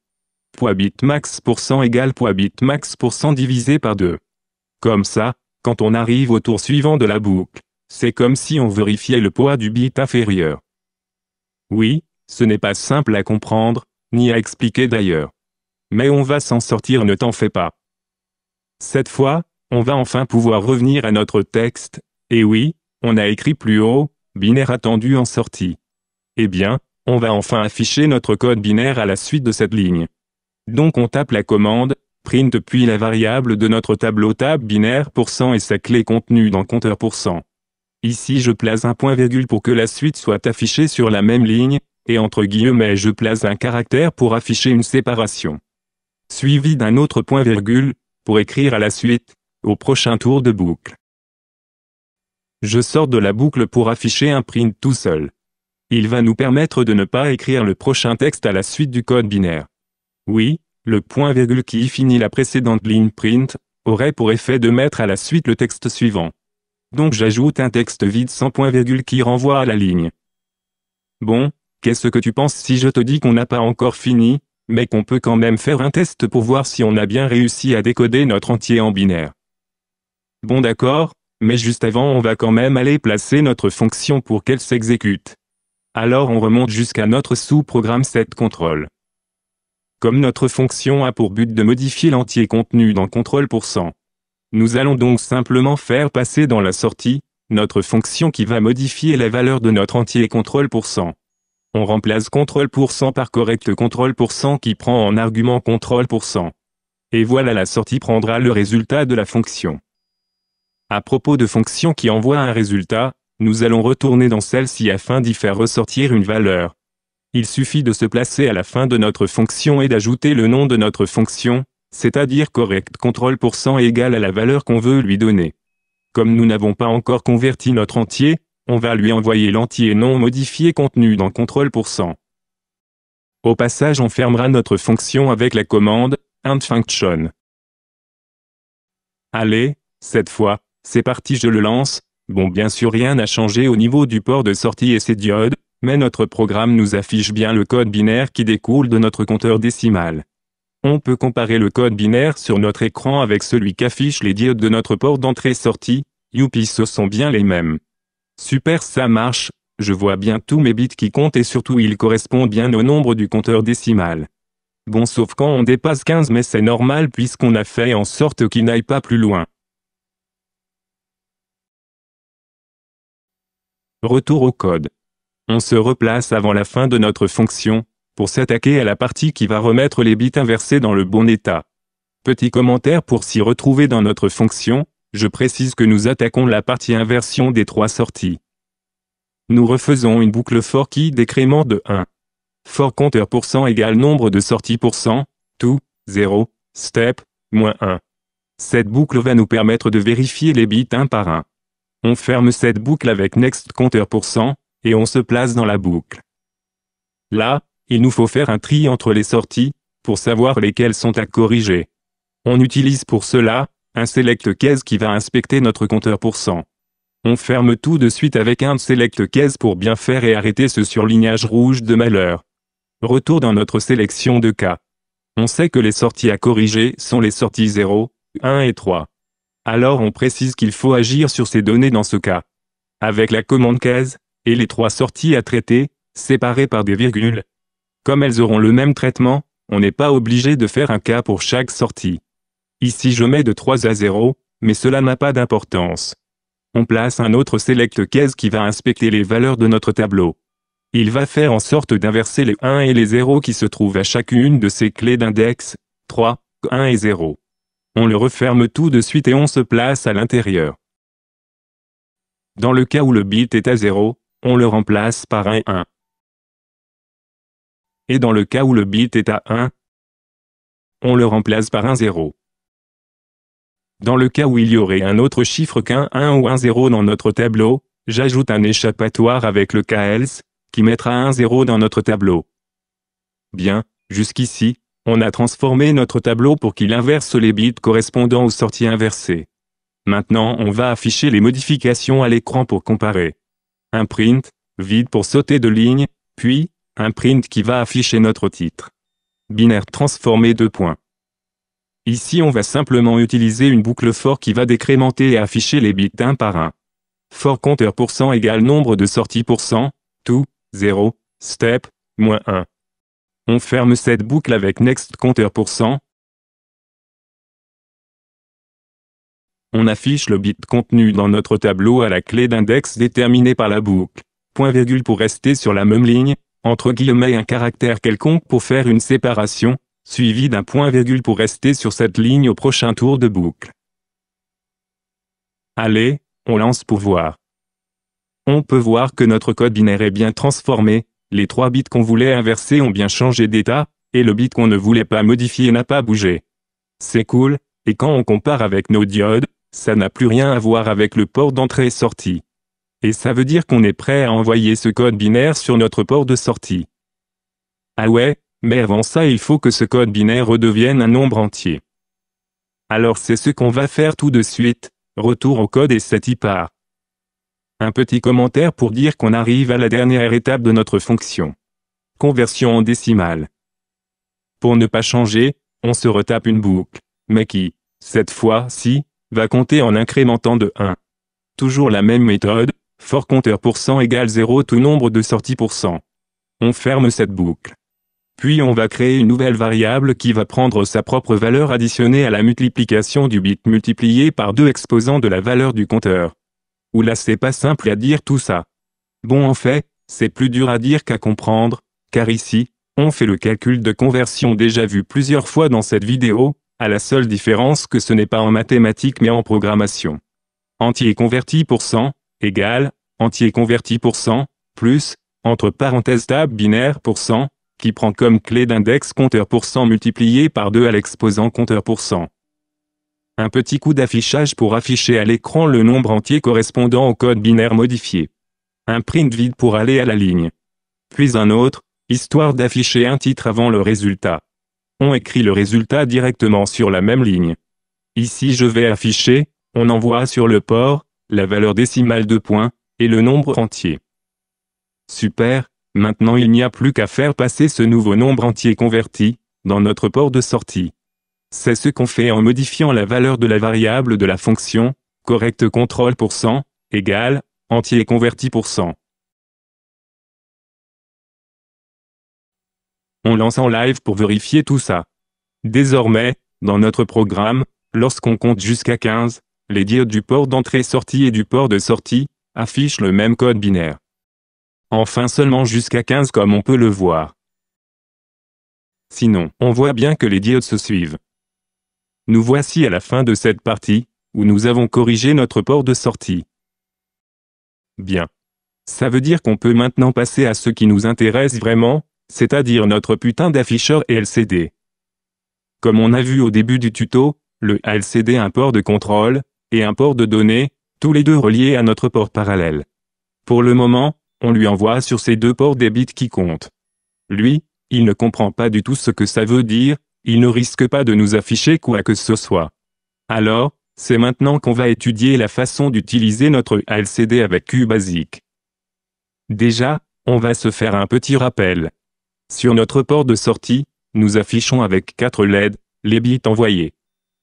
Speaker 1: Poids bit max pour 100 égale poids bit max pour 100 divisé par 2. Comme ça, quand on arrive au tour suivant de la boucle, c'est comme si on vérifiait le poids du bit inférieur. Oui, ce n'est pas simple à comprendre, ni à expliquer d'ailleurs. Mais on va s'en sortir, ne t'en fais pas. Cette fois, on va enfin pouvoir revenir à notre texte, et oui, on a écrit plus haut, binaire attendu en sortie. Eh bien, on va enfin afficher notre code binaire à la suite de cette ligne. Donc on tape la commande, print puis la variable de notre tableau table binaire et sa clé contenue dans compteur pour Ici je place un point virgule pour que la suite soit affichée sur la même ligne, et entre guillemets je place un caractère pour afficher une séparation. Suivi d'un autre point virgule, pour écrire à la suite, au prochain tour de boucle. Je sors de la boucle pour afficher un print tout seul. Il va nous permettre de ne pas écrire le prochain texte à la suite du code binaire. Oui, le point-virgule qui finit la précédente ligne print, aurait pour effet de mettre à la suite le texte suivant. Donc j'ajoute un texte vide sans point-virgule qui renvoie à la ligne. Bon, qu'est-ce que tu penses si je te dis qu'on n'a pas encore fini, mais qu'on peut quand même faire un test pour voir si on a bien réussi à décoder notre entier en binaire Bon d'accord, mais juste avant on va quand même aller placer notre fonction pour qu'elle s'exécute. Alors on remonte jusqu'à notre sous-programme setControl. Comme notre fonction a pour but de modifier l'entier contenu dans control%, nous allons donc simplement faire passer dans la sortie, notre fonction qui va modifier la valeur de notre entier control%. On remplace control% par correct control% qui prend en argument control%. Et voilà la sortie prendra le résultat de la fonction. À propos de fonctions qui envoient un résultat, nous allons retourner dans celle-ci afin d'y faire ressortir une valeur. Il suffit de se placer à la fin de notre fonction et d'ajouter le nom de notre fonction, c'est-à-dire correct Contrôle pour égal à la valeur qu'on veut lui donner. Comme nous n'avons pas encore converti notre entier, on va lui envoyer l'entier non modifié contenu dans contrôle pour Au passage on fermera notre fonction avec la commande int function. Allez, cette fois, c'est parti je le lance. Bon bien sûr rien n'a changé au niveau du port de sortie et ses diodes, mais notre programme nous affiche bien le code binaire qui découle de notre compteur décimal. On peut comparer le code binaire sur notre écran avec celui qu'affichent les diodes de notre port d'entrée-sortie, youpi ce sont bien les mêmes. Super ça marche, je vois bien tous mes bits qui comptent et surtout ils correspondent bien au nombre du compteur décimal. Bon sauf quand on dépasse 15 mais c'est normal puisqu'on a fait en sorte qu'il n'aille pas plus loin. Retour au code. On se replace avant la fin de notre fonction, pour s'attaquer à la partie qui va remettre les bits inversés dans le bon état. Petit commentaire pour s'y retrouver dans notre fonction, je précise que nous attaquons la partie inversion des trois sorties. Nous refaisons une boucle for qui décrément de 1. For compteur égale nombre de sorties pour tout, 0, step, moins 1. Cette boucle va nous permettre de vérifier les bits un par un. On ferme cette boucle avec Next Counter et on se place dans la boucle. Là, il nous faut faire un tri entre les sorties, pour savoir lesquelles sont à corriger. On utilise pour cela, un select case qui va inspecter notre compteur pour On ferme tout de suite avec un select case pour bien faire et arrêter ce surlignage rouge de malheur. Retour dans notre sélection de cas. On sait que les sorties à corriger sont les sorties 0, 1 et 3 alors on précise qu'il faut agir sur ces données dans ce cas. Avec la commande case, et les trois sorties à traiter, séparées par des virgules. Comme elles auront le même traitement, on n'est pas obligé de faire un cas pour chaque sortie. Ici je mets de 3 à 0, mais cela n'a pas d'importance. On place un autre select case qui va inspecter les valeurs de notre tableau. Il va faire en sorte d'inverser les 1 et les 0 qui se trouvent à chacune de ces clés d'index, 3, 1 et 0. On le referme tout de suite et on se place à l'intérieur. Dans le cas où le bit est à 0, on
Speaker 2: le remplace par un 1. Et dans le cas où le bit est à
Speaker 1: 1, on le remplace par un 0. Dans le cas où il y aurait un autre chiffre qu'un 1 ou un 0 dans notre tableau, j'ajoute un échappatoire avec le KLS qui mettra un 0 dans notre tableau. Bien, jusqu'ici, on a transformé notre tableau pour qu'il inverse les bits correspondant aux sorties inversées. Maintenant on va afficher les modifications à l'écran pour comparer. Un print, vide pour sauter de ligne, puis, un print qui va afficher notre titre. Binaire transformé 2 points. Ici on va simplement utiliser une boucle for qui va décrémenter et afficher les bits un par un. For compteur égale nombre de sorties pour tout, 0, step, moins 1. On ferme cette boucle
Speaker 2: avec Next Compteur
Speaker 1: On affiche le bit contenu dans notre tableau à la clé d'index déterminée par la boucle. Point virgule pour rester sur la même ligne, entre guillemets un caractère quelconque pour faire une séparation, suivi d'un point virgule pour rester sur cette ligne au prochain tour de boucle. Allez, on lance pour voir. On peut voir que notre code binaire est bien transformé, les trois bits qu'on voulait inverser ont bien changé d'état, et le bit qu'on ne voulait pas modifier n'a pas bougé. C'est cool, et quand on compare avec nos diodes, ça n'a plus rien à voir avec le port d'entrée-sortie. Et ça veut dire qu'on est prêt à envoyer ce code binaire sur notre port de sortie. Ah ouais, mais avant ça il faut que ce code binaire redevienne un nombre entier. Alors c'est ce qu'on va faire tout de suite, retour au code et cette ipar. Un petit commentaire pour dire qu'on arrive à la dernière étape de notre fonction. Conversion en décimale. Pour ne pas changer, on se retape une boucle, mais qui, cette fois-ci, va compter en incrémentant de 1. Toujours la même méthode, fort compteur pour cent égale 0 tout nombre de sorties pour On ferme cette boucle. Puis on va créer une nouvelle variable qui va prendre sa propre valeur additionnée à la multiplication du bit multiplié par deux exposants de la valeur du compteur. Oula c'est pas simple à dire tout ça. Bon en fait, c'est plus dur à dire qu'à comprendre, car ici, on fait le calcul de conversion déjà vu plusieurs fois dans cette vidéo, à la seule différence que ce n'est pas en mathématiques mais en programmation. Entier converti pour 100, égale, entier converti pour 100, plus, entre parenthèses table binaire pour 100, qui prend comme clé d'index compteur pour 100 multiplié par 2 à l'exposant compteur pour 100. Un petit coup d'affichage pour afficher à l'écran le nombre entier correspondant au code binaire modifié. Un print vide pour aller à la ligne. Puis un autre, histoire d'afficher un titre avant le résultat. On écrit le résultat directement sur la même ligne. Ici je vais afficher, on envoie sur le port, la valeur décimale de points, et le nombre entier. Super, maintenant il n'y a plus qu'à faire passer ce nouveau nombre entier converti, dans notre port de sortie. C'est ce qu'on fait en modifiant la valeur de la variable de la fonction, correct contrôle pour 100, égale, entier converti pour 100.
Speaker 2: On lance en live pour vérifier
Speaker 1: tout ça. Désormais, dans notre programme, lorsqu'on compte jusqu'à 15, les diodes du port d'entrée-sortie et du port de sortie affichent le même code binaire. Enfin seulement jusqu'à 15 comme on peut le voir. Sinon, on voit bien que les diodes se suivent. Nous voici à la fin de cette partie, où nous avons corrigé notre port de sortie. Bien. Ça veut dire qu'on peut maintenant passer à ce qui nous intéresse vraiment, c'est-à-dire notre putain d'afficheur et LCD. Comme on a vu au début du tuto, le LCD a un port de contrôle, et un port de données, tous les deux reliés à notre port parallèle. Pour le moment, on lui envoie sur ces deux ports des bits qui comptent. Lui, il ne comprend pas du tout ce que ça veut dire, il ne risque pas de nous afficher quoi que ce soit. Alors, c'est maintenant qu'on va étudier la façon d'utiliser notre LCD avec QBasic. Déjà, on va se faire un petit rappel. Sur notre port de sortie, nous affichons avec 4 LED, les bits envoyés.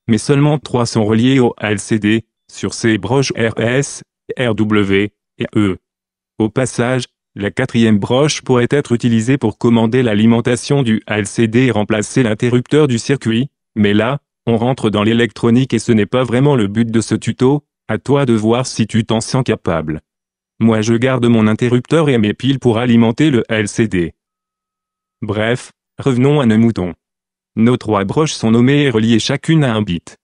Speaker 1: Mais seulement 3 sont reliés au LCD, sur ces broches RS, RW et E. Au passage, la quatrième broche pourrait être utilisée pour commander l'alimentation du LCD et remplacer l'interrupteur du circuit, mais là, on rentre dans l'électronique et ce n'est pas vraiment le but de ce tuto, à toi de voir si tu t'en sens capable. Moi je garde mon interrupteur et mes piles pour alimenter le LCD. Bref, revenons à nos moutons. Nos trois broches sont nommées et reliées chacune à un bit.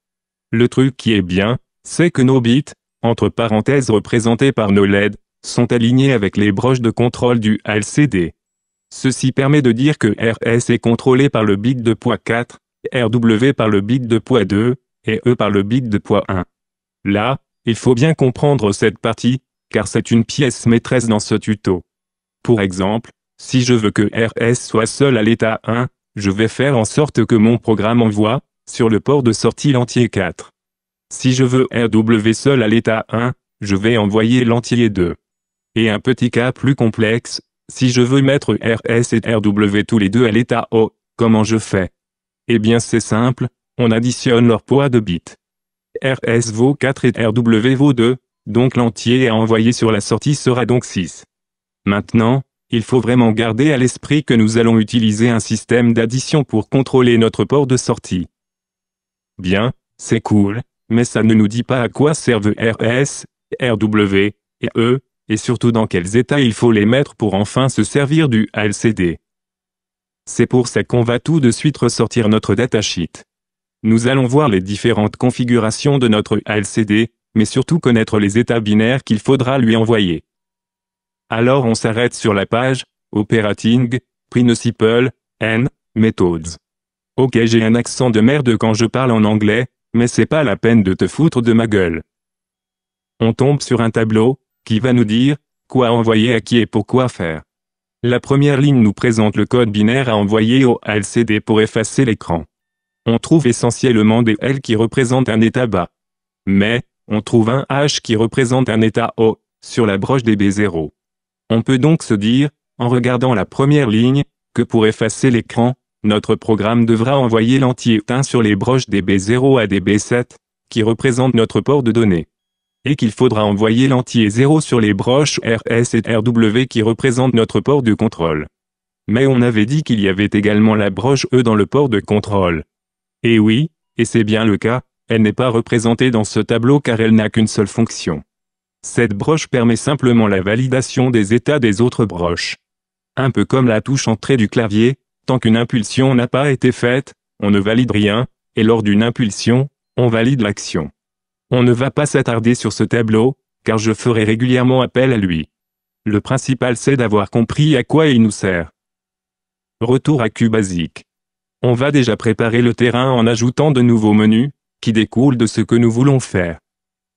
Speaker 1: Le truc qui est bien, c'est que nos bits, entre parenthèses représentés par nos LED, sont alignés avec les broches de contrôle du LCD. Ceci permet de dire que RS est contrôlé par le bit de poids 4, RW par le bit de poids 2, et E par le bit de poids 1. Là, il faut bien comprendre cette partie, car c'est une pièce maîtresse dans ce tuto. Pour exemple, si je veux que RS soit seul à l'état 1, je vais faire en sorte que mon programme envoie, sur le port de sortie l'entier 4. Si je veux RW seul à l'état 1, je vais envoyer l'entier 2 et un petit cas plus complexe, si je veux mettre RS et RW tous les deux à l'état O, comment je fais Eh bien c'est simple, on additionne leur poids de bits. RS vaut 4 et RW vaut 2, donc l'entier à envoyer sur la sortie sera donc 6. Maintenant, il faut vraiment garder à l'esprit que nous allons utiliser un système d'addition pour contrôler notre port de sortie. Bien, c'est cool, mais ça ne nous dit pas à quoi servent RS, RW, et E, et surtout dans quels états il faut les mettre pour enfin se servir du LCD. C'est pour ça qu'on va tout de suite ressortir notre datasheet. Nous allons voir les différentes configurations de notre LCD, mais surtout connaître les états binaires qu'il faudra lui envoyer. Alors on s'arrête sur la page Operating, Principle, N, Methods. Ok j'ai un accent de merde quand je parle en anglais, mais c'est pas la peine de te foutre de ma gueule. On tombe sur un tableau, qui va nous dire quoi envoyer à qui et pourquoi faire. La première ligne nous présente le code binaire à envoyer au LCD pour effacer l'écran. On trouve essentiellement des L qui représentent un état bas. Mais, on trouve un H qui représente un état haut, sur la broche des B0. On peut donc se dire, en regardant la première ligne, que pour effacer l'écran, notre programme devra envoyer l'entier 1 sur les broches des B0 à des B7, qui représentent notre port de données et qu'il faudra envoyer l'entier 0 sur les broches RS et RW qui représentent notre port de contrôle. Mais on avait dit qu'il y avait également la broche E dans le port de contrôle. Et oui, et c'est bien le cas, elle n'est pas représentée dans ce tableau car elle n'a qu'une seule fonction. Cette broche permet simplement la validation des états des autres broches. Un peu comme la touche entrée du clavier, tant qu'une impulsion n'a pas été faite, on ne valide rien, et lors d'une impulsion, on valide l'action. On ne va pas s'attarder sur ce tableau, car je ferai régulièrement appel à lui. Le principal c'est d'avoir compris à quoi il nous sert. Retour à Q On va déjà préparer le terrain en ajoutant de nouveaux menus, qui découlent de ce que nous voulons faire.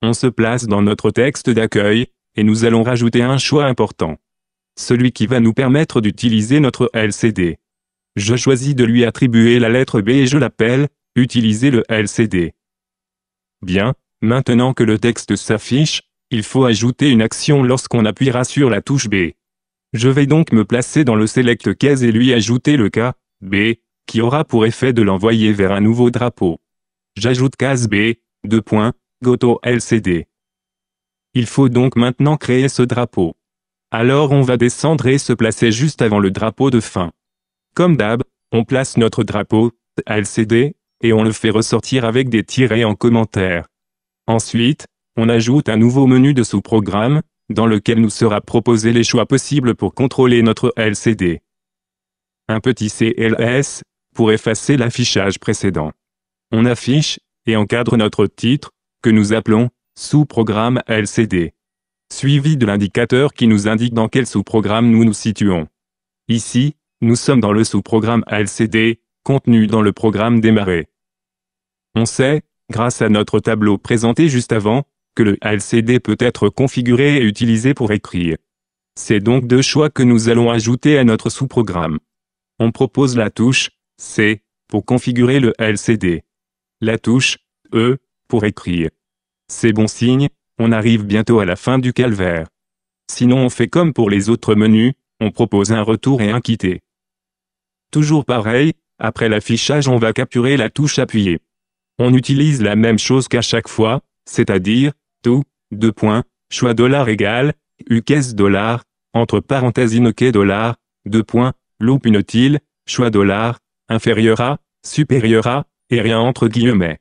Speaker 1: On se place dans notre texte d'accueil, et nous allons rajouter un choix important. Celui qui va nous permettre d'utiliser notre LCD. Je choisis de lui attribuer la lettre B et je l'appelle, utiliser le LCD. Bien, Maintenant que le texte s'affiche, il faut ajouter une action lorsqu'on appuiera sur la touche B. Je vais donc me placer dans le Select Case et lui ajouter le cas B, qui aura pour effet de l'envoyer vers un nouveau drapeau. J'ajoute case B, 2 points, Goto LCD. Il faut donc maintenant créer ce drapeau. Alors on va descendre et se placer juste avant le drapeau de fin. Comme d'hab, on place notre drapeau, LCD, et on le fait ressortir avec des tirets en commentaire. Ensuite, on ajoute un nouveau menu de sous-programme, dans lequel nous sera proposé les choix possibles pour contrôler notre LCD. Un petit CLS, pour effacer l'affichage précédent. On affiche, et encadre notre titre, que nous appelons, sous-programme LCD. Suivi de l'indicateur qui nous indique dans quel sous-programme nous nous situons. Ici, nous sommes dans le sous-programme LCD, contenu dans le programme démarré. On sait, grâce à notre tableau présenté juste avant, que le LCD peut être configuré et utilisé pour écrire. C'est donc deux choix que nous allons ajouter à notre sous-programme. On propose la touche C pour configurer le LCD. La touche E pour écrire. C'est bon signe, on arrive bientôt à la fin du calvaire. Sinon on fait comme pour les autres menus, on propose un retour et un quitter. Toujours pareil, après l'affichage on va capturer la touche appuyée. On utilise la même chose qu'à chaque fois, c'est-à-dire, tout, deux points, choix dollar égal, caisse dollar, entre parenthèses inoquet dollar, deux points, loupe inutile, choix dollar, inférieur à, supérieur à, et rien entre guillemets.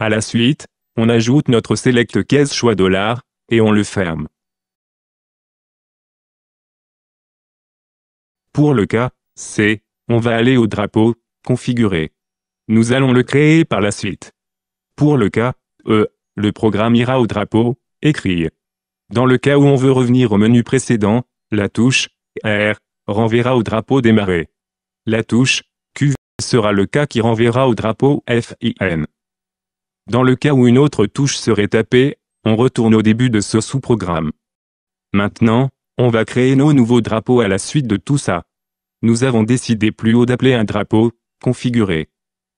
Speaker 1: À la suite, on ajoute notre select caisse choix dollar, et on le ferme. Pour le cas, C, on va aller au drapeau, configurer. Nous allons le créer par la suite. Pour le cas, E, le programme ira au drapeau, écrit. Dans le cas où on veut revenir au menu précédent, la touche, R, renverra au drapeau démarrer. La touche, Q, sera le cas qui renverra au drapeau FIN. Dans le cas où une autre touche serait tapée, on retourne au début de ce sous-programme. Maintenant, on va créer nos nouveaux drapeaux à la suite de tout ça. Nous avons décidé plus haut d'appeler un drapeau, configuré.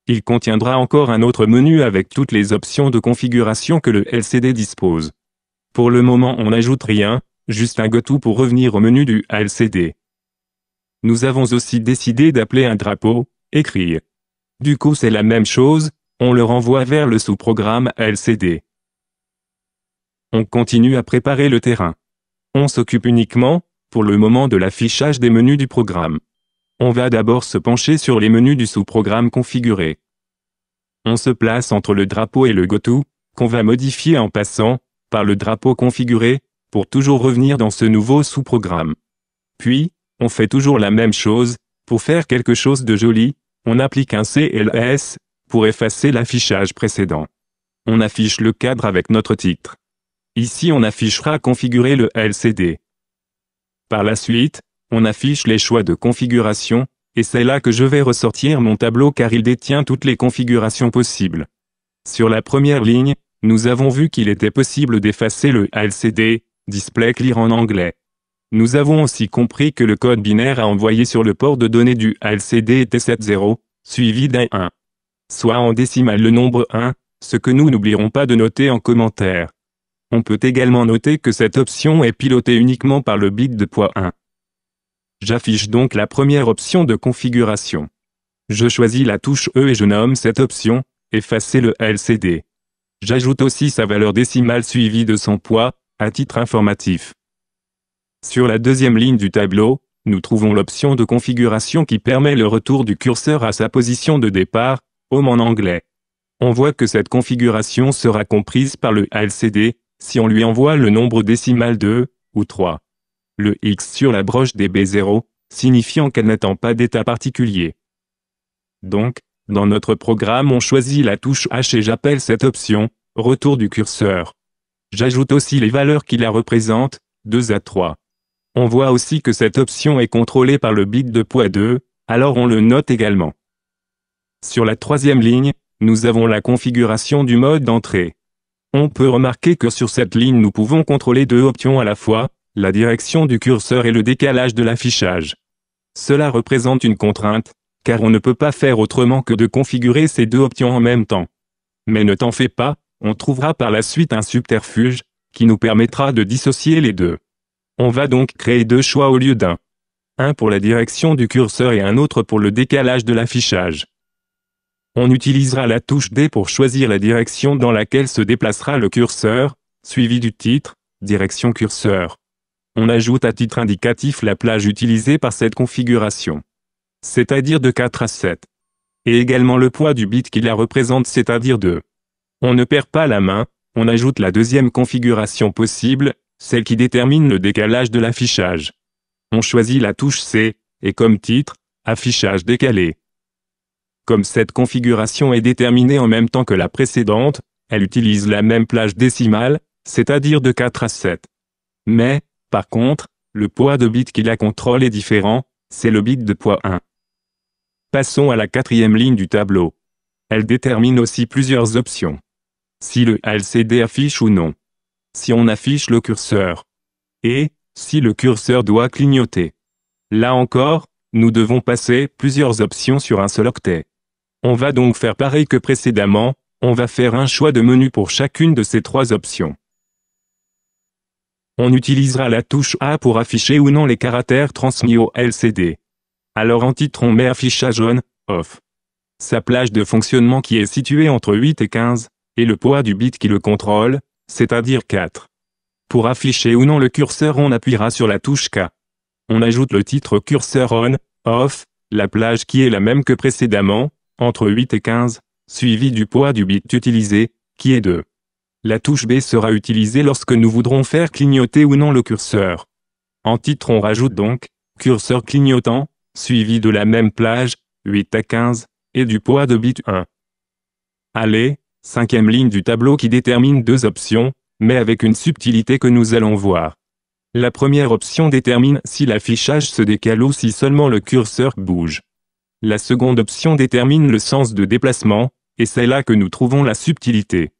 Speaker 1: Il contiendra encore un autre menu avec toutes les options de configuration que le LCD dispose. Pour le moment on n'ajoute rien, juste un gotou pour revenir au menu du LCD. Nous avons aussi décidé d'appeler un drapeau, écrit. Du coup c'est la même chose, on le renvoie vers le sous-programme LCD. On continue à préparer le terrain. On s'occupe uniquement, pour le moment de l'affichage des menus du programme. On va d'abord se pencher sur les menus du sous-programme configuré. On se place entre le drapeau et le goto, qu'on va modifier en passant, par le drapeau configuré, pour toujours revenir dans ce nouveau sous-programme. Puis, on fait toujours la même chose, pour faire quelque chose de joli, on applique un CLS, pour effacer l'affichage précédent. On affiche le cadre avec notre titre. Ici on affichera configurer le LCD. Par la suite, on affiche les choix de configuration, et c'est là que je vais ressortir mon tableau car il détient toutes les configurations possibles. Sur la première ligne, nous avons vu qu'il était possible d'effacer le LCD, Display Clear en anglais. Nous avons aussi compris que le code binaire à envoyer sur le port de données du LCD était 70, suivi d'un 1. Soit en décimal le nombre 1, ce que nous n'oublierons pas de noter en commentaire. On peut également noter que cette option est pilotée uniquement par le bit de poids 1. J'affiche donc la première option de configuration. Je choisis la touche E et je nomme cette option, effacer le LCD. J'ajoute aussi sa valeur décimale suivie de son poids, à titre informatif. Sur la deuxième ligne du tableau, nous trouvons l'option de configuration qui permet le retour du curseur à sa position de départ, Home en anglais. On voit que cette configuration sera comprise par le LCD, si on lui envoie le nombre décimal 2 e, ou 3 le X sur la broche des B0, signifiant qu'elle n'attend pas d'état particulier. Donc, dans notre programme on choisit la touche H et j'appelle cette option, retour du curseur. J'ajoute aussi les valeurs qui la représentent, 2 à 3. On voit aussi que cette option est contrôlée par le bit de poids 2, alors on le note également. Sur la troisième ligne, nous avons la configuration du mode d'entrée. On peut remarquer que sur cette ligne nous pouvons contrôler deux options à la fois, la direction du curseur et le décalage de l'affichage. Cela représente une contrainte, car on ne peut pas faire autrement que de configurer ces deux options en même temps. Mais ne t'en fais pas, on trouvera par la suite un subterfuge, qui nous permettra de dissocier les deux. On va donc créer deux choix au lieu d'un. Un pour la direction du curseur et un autre pour le décalage de l'affichage. On utilisera la touche D pour choisir la direction dans laquelle se déplacera le curseur, suivi du titre, direction curseur. On ajoute à titre indicatif la plage utilisée par cette configuration, c'est-à-dire de 4 à 7, et également le poids du bit qui la représente, c'est-à-dire 2. On ne perd pas la main, on ajoute la deuxième configuration possible, celle qui détermine le décalage de l'affichage. On choisit la touche C, et comme titre, affichage décalé. Comme cette configuration est déterminée en même temps que la précédente, elle utilise la même plage décimale, c'est-à-dire de 4 à 7. Mais, par contre, le poids de bit qui la contrôle est différent, c'est le bit de poids 1. Passons à la quatrième ligne du tableau. Elle détermine aussi plusieurs options. Si le LCD affiche ou non. Si on affiche le curseur. Et, si le curseur doit clignoter. Là encore, nous devons passer plusieurs options sur un seul octet. On va donc faire pareil que précédemment, on va faire un choix de menu pour chacune de ces trois options. On utilisera la touche A pour afficher ou non les caractères transmis au LCD. Alors en titre on met affichage on, off. Sa plage de fonctionnement qui est située entre 8 et 15, et le poids du bit qui le contrôle, c'est-à-dire 4. Pour afficher ou non le curseur on appuiera sur la touche K. On ajoute le titre curseur on, off, la plage qui est la même que précédemment, entre 8 et 15, suivi du poids du bit utilisé, qui est 2. La touche B sera utilisée lorsque nous voudrons faire clignoter ou non le curseur. En titre on rajoute donc, curseur clignotant, suivi de la même plage, 8 à 15, et du poids de bit 1. Allez, cinquième ligne du tableau qui détermine deux options, mais avec une subtilité que nous allons voir. La première option détermine si l'affichage se décale ou si seulement le curseur bouge. La seconde option détermine le sens de déplacement, et c'est là que nous trouvons la subtilité.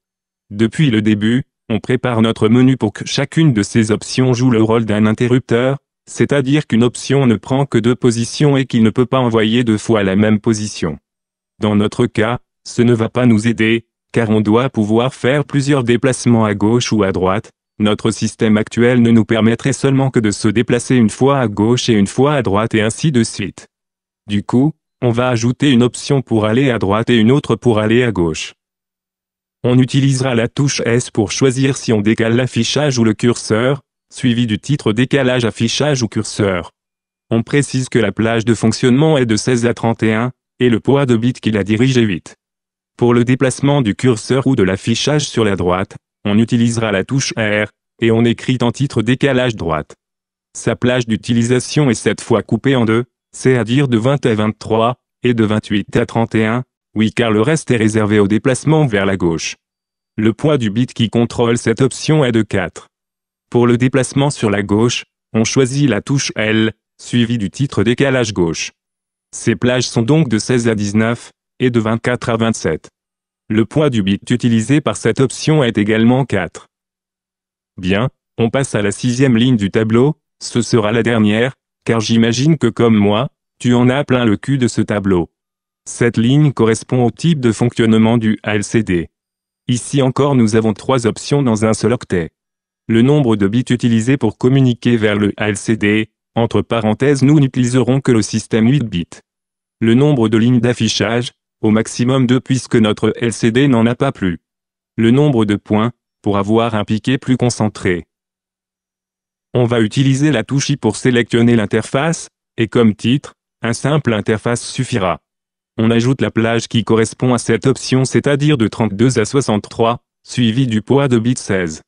Speaker 1: Depuis le début, on prépare notre menu pour que chacune de ces options joue le rôle d'un interrupteur, c'est-à-dire qu'une option ne prend que deux positions et qu'il ne peut pas envoyer deux fois la même position. Dans notre cas, ce ne va pas nous aider, car on doit pouvoir faire plusieurs déplacements à gauche ou à droite, notre système actuel ne nous permettrait seulement que de se déplacer une fois à gauche et une fois à droite et ainsi de suite. Du coup, on va ajouter une option pour aller à droite et une autre pour aller à gauche. On utilisera la touche S pour choisir si on décale l'affichage ou le curseur, suivi du titre décalage affichage ou curseur. On précise que la plage de fonctionnement est de 16 à 31, et le poids de bit qui la dirige est 8. Pour le déplacement du curseur ou de l'affichage sur la droite, on utilisera la touche R, et on écrit en titre décalage droite. Sa plage d'utilisation est cette fois coupée en deux, c'est-à-dire de 20 à 23, et de 28 à 31, oui car le reste est réservé au déplacement vers la gauche. Le poids du bit qui contrôle cette option est de 4. Pour le déplacement sur la gauche, on choisit la touche L, suivie du titre décalage gauche. Ces plages sont donc de 16 à 19, et de 24 à 27. Le poids du bit utilisé par cette option est également 4. Bien, on passe à la sixième ligne du tableau, ce sera la dernière, car j'imagine que comme moi, tu en as plein le cul de ce tableau. Cette ligne correspond au type de fonctionnement du LCD. Ici encore nous avons trois options dans un seul octet. Le nombre de bits utilisés pour communiquer vers le LCD, entre parenthèses nous n'utiliserons que le système 8 bits. Le nombre de lignes d'affichage, au maximum 2 puisque notre LCD n'en a pas plus. Le nombre de points, pour avoir un piqué plus concentré. On va utiliser la touche I pour sélectionner l'interface, et comme titre, un simple interface suffira on ajoute la plage qui correspond à cette option c'est-à-dire de 32 à 63, suivi du poids de bit 16.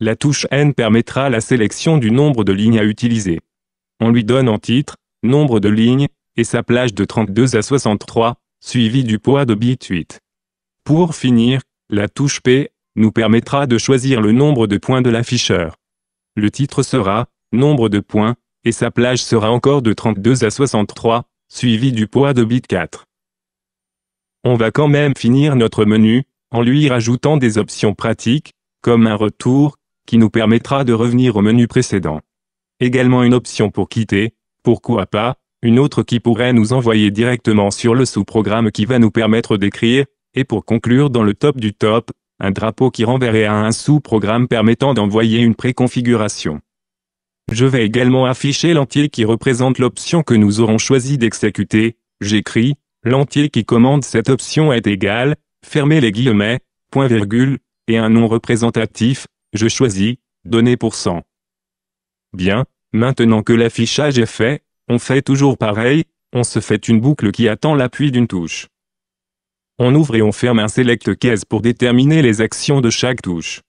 Speaker 1: La touche N permettra la sélection du nombre de lignes à utiliser. On lui donne en titre, nombre de lignes, et sa plage de 32 à 63, suivi du poids de bit 8. Pour finir, la touche P nous permettra de choisir le nombre de points de l'afficheur. Le titre sera nombre de points, et sa plage sera encore de 32 à 63, suivi du poids de bit 4. On va quand même finir notre menu, en lui rajoutant des options pratiques, comme un retour, qui nous permettra de revenir au menu précédent. Également une option pour quitter, pourquoi pas, une autre qui pourrait nous envoyer directement sur le sous-programme qui va nous permettre d'écrire, et pour conclure dans le top du top, un drapeau qui renverrait à un sous-programme permettant d'envoyer une préconfiguration. Je vais également afficher l'entier qui représente l'option que nous aurons choisi d'exécuter, j'écris, l'entier qui commande cette option est égal, fermez les guillemets, point virgule, et un nom représentatif, je choisis, donner pour 100. Bien, maintenant que l'affichage est fait, on fait toujours pareil, on se fait une boucle qui attend l'appui d'une touche. On ouvre et on ferme un select case pour déterminer les actions de chaque touche.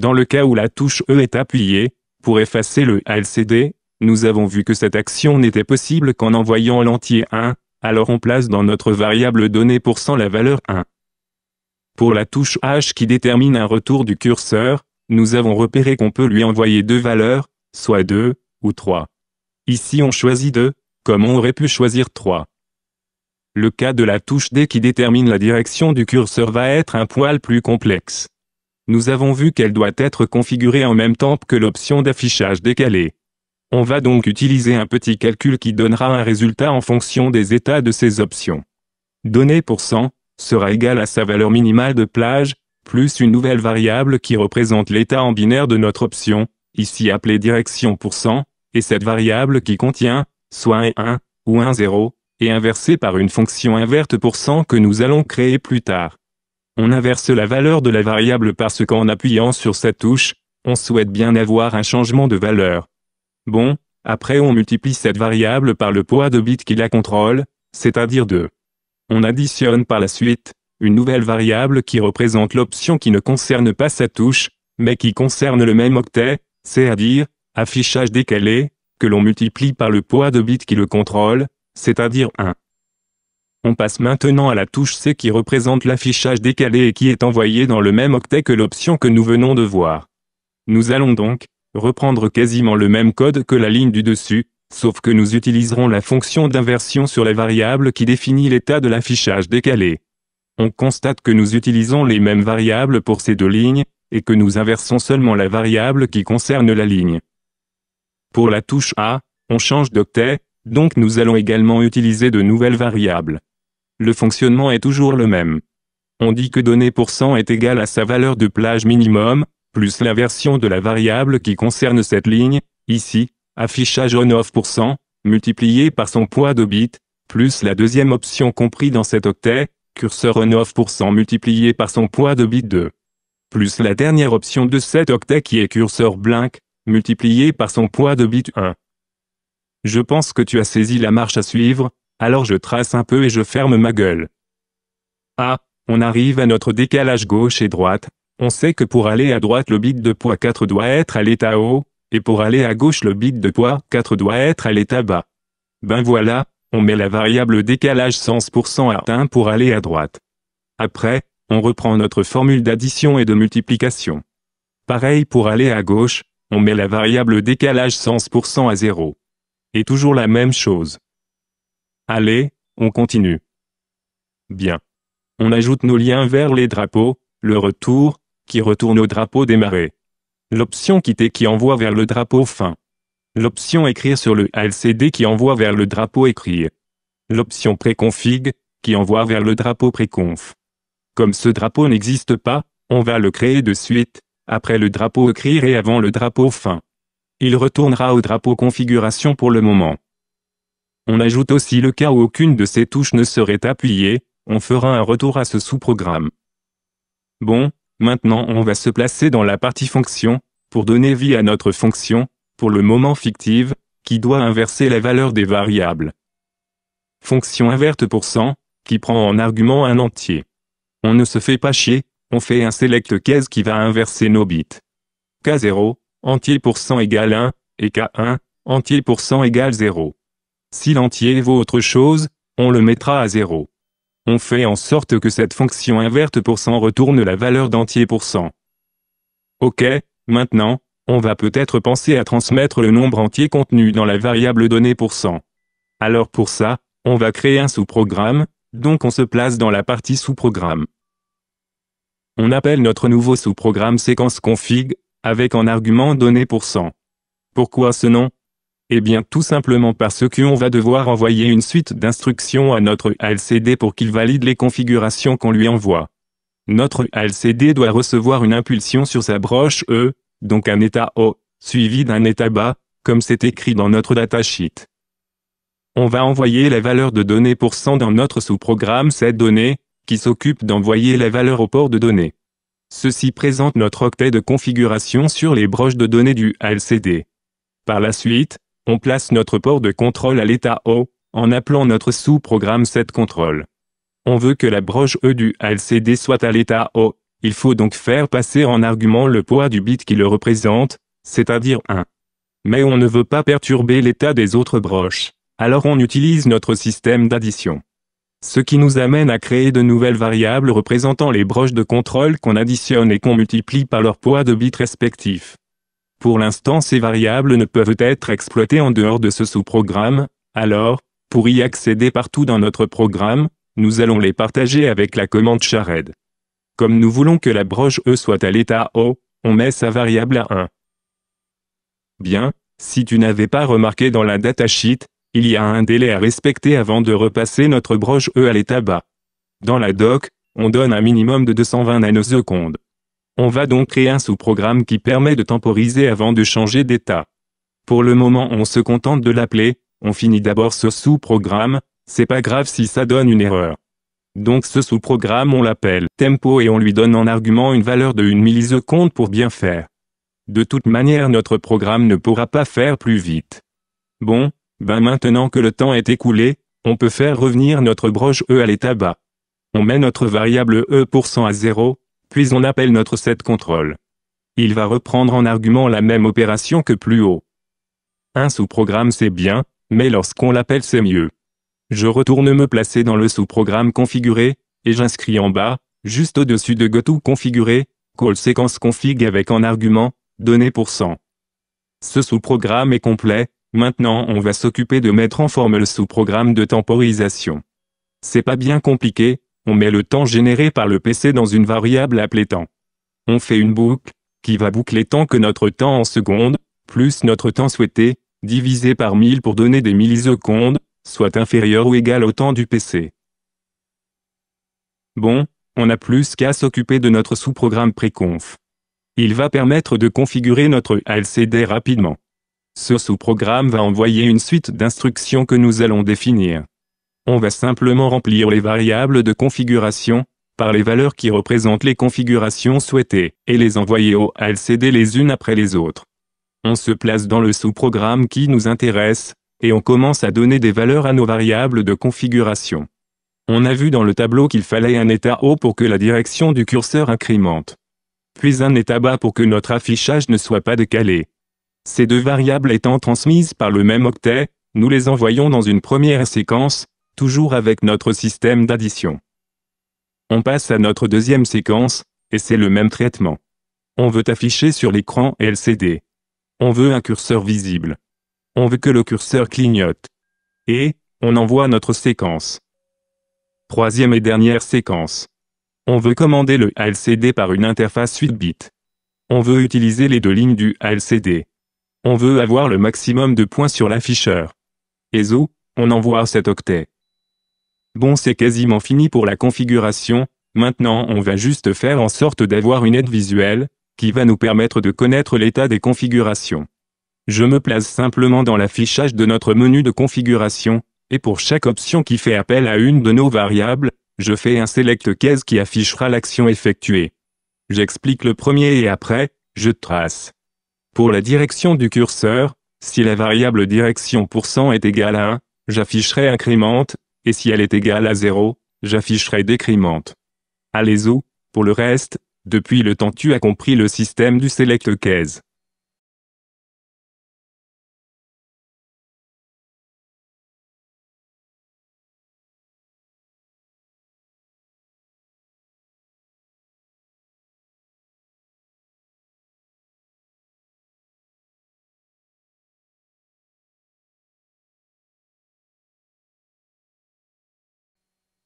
Speaker 1: Dans le cas où la touche E est appuyée, pour effacer le LCD, nous avons vu que cette action n'était possible qu'en envoyant l'entier 1, alors on place dans notre variable donnée pour la valeur 1. Pour la touche H qui détermine un retour du curseur, nous avons repéré qu'on peut lui envoyer deux valeurs, soit 2 ou 3. Ici on choisit 2, comme on aurait pu choisir 3. Le cas de la touche D qui détermine la direction du curseur va être un poil plus complexe. Nous avons vu qu'elle doit être configurée en même temps que l'option d'affichage décalé. On va donc utiliser un petit calcul qui donnera un résultat en fonction des états de ces options. Donner pour 100 sera égal à sa valeur minimale de plage, plus une nouvelle variable qui représente l'état en binaire de notre option, ici appelée direction pour 100, et cette variable qui contient, soit un 1, ou un 0, est inversée par une fonction inverte pour 100 que nous allons créer plus tard. On inverse la valeur de la variable parce qu'en appuyant sur cette touche, on souhaite bien avoir un changement de valeur. Bon, après on multiplie cette variable par le poids de bit qui la contrôle, c'est-à-dire 2. On additionne par la suite, une nouvelle variable qui représente l'option qui ne concerne pas sa touche, mais qui concerne le même octet, c'est-à-dire, affichage décalé, que l'on multiplie par le poids de bit qui le contrôle, c'est-à-dire 1. On passe maintenant à la touche C qui représente l'affichage décalé et qui est envoyée dans le même octet que l'option que nous venons de voir. Nous allons donc, reprendre quasiment le même code que la ligne du dessus, sauf que nous utiliserons la fonction d'inversion sur la variable qui définit l'état de l'affichage décalé. On constate que nous utilisons les mêmes variables pour ces deux lignes, et que nous inversons seulement la variable qui concerne la ligne. Pour la touche A, on change d'octet, donc nous allons également utiliser de nouvelles variables. Le fonctionnement est toujours le même. On dit que données est égal à sa valeur de plage minimum, plus la version de la variable qui concerne cette ligne, ici, affichage on off multiplié par son poids de bit, plus la deuxième option compris dans cet octet, curseur on off multiplié par son poids de bit 2. Plus la dernière option de cet octet qui est curseur blank, multiplié par son poids de bit 1. Je pense que tu as saisi la marche à suivre, alors je trace un peu et je ferme ma gueule. Ah, on arrive à notre décalage gauche et droite, on sait que pour aller à droite le bit de poids 4 doit être à l'état haut, et pour aller à gauche le bit de poids 4 doit être à l'état bas. Ben voilà, on met la variable décalage 100% 1 pour aller à droite. Après, on reprend notre formule d'addition et de multiplication. Pareil pour aller à gauche, on met la variable décalage 100% à 0. Et toujours la même chose. Allez, on continue. Bien. On ajoute nos liens vers les drapeaux, le retour, qui retourne au drapeau démarrer. L'option quitter qui envoie vers le drapeau fin. L'option écrire sur le LCD qui envoie vers le drapeau écrire. L'option préconfig, qui envoie vers le drapeau préconf. Comme ce drapeau n'existe pas, on va le créer de suite, après le drapeau écrire et avant le drapeau fin. Il retournera au drapeau configuration pour le moment. On ajoute aussi le cas où aucune de ces touches ne serait appuyée, on fera un retour à ce sous-programme. Bon, Maintenant on va se placer dans la partie fonction, pour donner vie à notre fonction, pour le moment fictive, qui doit inverser la valeur des variables. Fonction inverte pour qui prend en argument un entier. On ne se fait pas chier, on fait un select case qui va inverser nos bits. K0, entier pour cent égale 1, et K1, entier pour cent égale 0. Si l'entier vaut autre chose, on le mettra à 0 on fait en sorte que cette fonction inverte pour cent retourne la valeur d'entier pour cent. Ok, maintenant, on va peut-être penser à transmettre le nombre entier contenu dans la variable donnée pour cent. Alors pour ça, on va créer un sous-programme, donc on se place dans la partie sous-programme. On appelle notre nouveau sous-programme séquence config, avec en argument donné pour cent. Pourquoi ce nom eh bien tout simplement parce qu'on va devoir envoyer une suite d'instructions à notre LCD pour qu'il valide les configurations qu'on lui envoie. Notre LCD doit recevoir une impulsion sur sa broche E, donc un état haut, suivi d'un état bas, comme c'est écrit dans notre datasheet. On va envoyer la valeur de données pour 100 dans notre sous-programme cette données, qui s'occupe d'envoyer la valeur au port de données. Ceci présente notre octet de configuration sur les broches de données du LCD. Par la suite, on place notre port de contrôle à l'état O, en appelant notre sous-programme set_control. On veut que la broche E du LCD soit à l'état O, il faut donc faire passer en argument le poids du bit qui le représente, c'est-à-dire 1. Mais on ne veut pas perturber l'état des autres broches, alors on utilise notre système d'addition. Ce qui nous amène à créer de nouvelles variables représentant les broches de contrôle qu'on additionne et qu'on multiplie par leur poids de bits respectifs. Pour l'instant ces variables ne peuvent être exploitées en dehors de ce sous-programme, alors, pour y accéder partout dans notre programme, nous allons les partager avec la commande shared. Comme nous voulons que la broche E soit à l'état O, on met sa variable à 1. Bien, si tu n'avais pas remarqué dans la datasheet, il y a un délai à respecter avant de repasser notre broche E à l'état bas. Dans la doc, on donne un minimum de 220 nanosecondes. On va donc créer un sous-programme qui permet de temporiser avant de changer d'état. Pour le moment on se contente de l'appeler, on finit d'abord ce sous-programme, c'est pas grave si ça donne une erreur. Donc ce sous-programme on l'appelle tempo et on lui donne en argument une valeur de 1 milliseconde pour bien faire. De toute manière notre programme ne pourra pas faire plus vite. Bon, ben maintenant que le temps est écoulé, on peut faire revenir notre broche E à l'état bas. On met notre variable E% pour à 0, puis on appelle notre set contrôle. Il va reprendre en argument la même opération que plus haut. Un sous-programme c'est bien, mais lorsqu'on l'appelle c'est mieux. Je retourne me placer dans le sous-programme configuré, et j'inscris en bas, juste au-dessus de goto configuré, call séquence config avec en argument, données pour 100. Ce sous-programme est complet, maintenant on va s'occuper de mettre en forme le sous-programme de temporisation. C'est pas bien compliqué, on met le temps généré par le PC dans une variable appelée temps. On fait une boucle, qui va boucler tant que notre temps en secondes, plus notre temps souhaité, divisé par 1000 pour donner des millisecondes, soit inférieur ou égal au temps du PC. Bon, on a plus qu'à s'occuper de notre sous-programme préconf. Il va permettre de configurer notre LCD rapidement. Ce sous-programme va envoyer une suite d'instructions que nous allons définir. On va simplement remplir les variables de configuration, par les valeurs qui représentent les configurations souhaitées, et les envoyer au LCD les unes après les autres. On se place dans le sous-programme qui nous intéresse, et on commence à donner des valeurs à nos variables de configuration. On a vu dans le tableau qu'il fallait un état haut pour que la direction du curseur incrémente. Puis un état bas pour que notre affichage ne soit pas décalé. Ces deux variables étant transmises par le même octet, nous les envoyons dans une première séquence, toujours avec notre système d'addition. On passe à notre deuxième séquence, et c'est le même traitement. On veut afficher sur l'écran LCD. On veut un curseur visible. On veut que le curseur clignote. Et, on envoie notre séquence. Troisième et dernière séquence. On veut commander le LCD par une interface 8 bits. On veut utiliser les deux lignes du LCD. On veut avoir le maximum de points sur l'afficheur. Et ESO, on envoie cet octet. Bon c'est quasiment fini pour la configuration, maintenant on va juste faire en sorte d'avoir une aide visuelle, qui va nous permettre de connaître l'état des configurations. Je me place simplement dans l'affichage de notre menu de configuration, et pour chaque option qui fait appel à une de nos variables, je fais un select case qui affichera l'action effectuée. J'explique le premier et après, je trace. Pour la direction du curseur, si la variable direction est égale à 1, j'afficherai incrémente, et si elle est égale à 0, j'afficherai décrimante. Allez-vous, pour le reste, depuis le temps tu as compris le système du select
Speaker 2: case.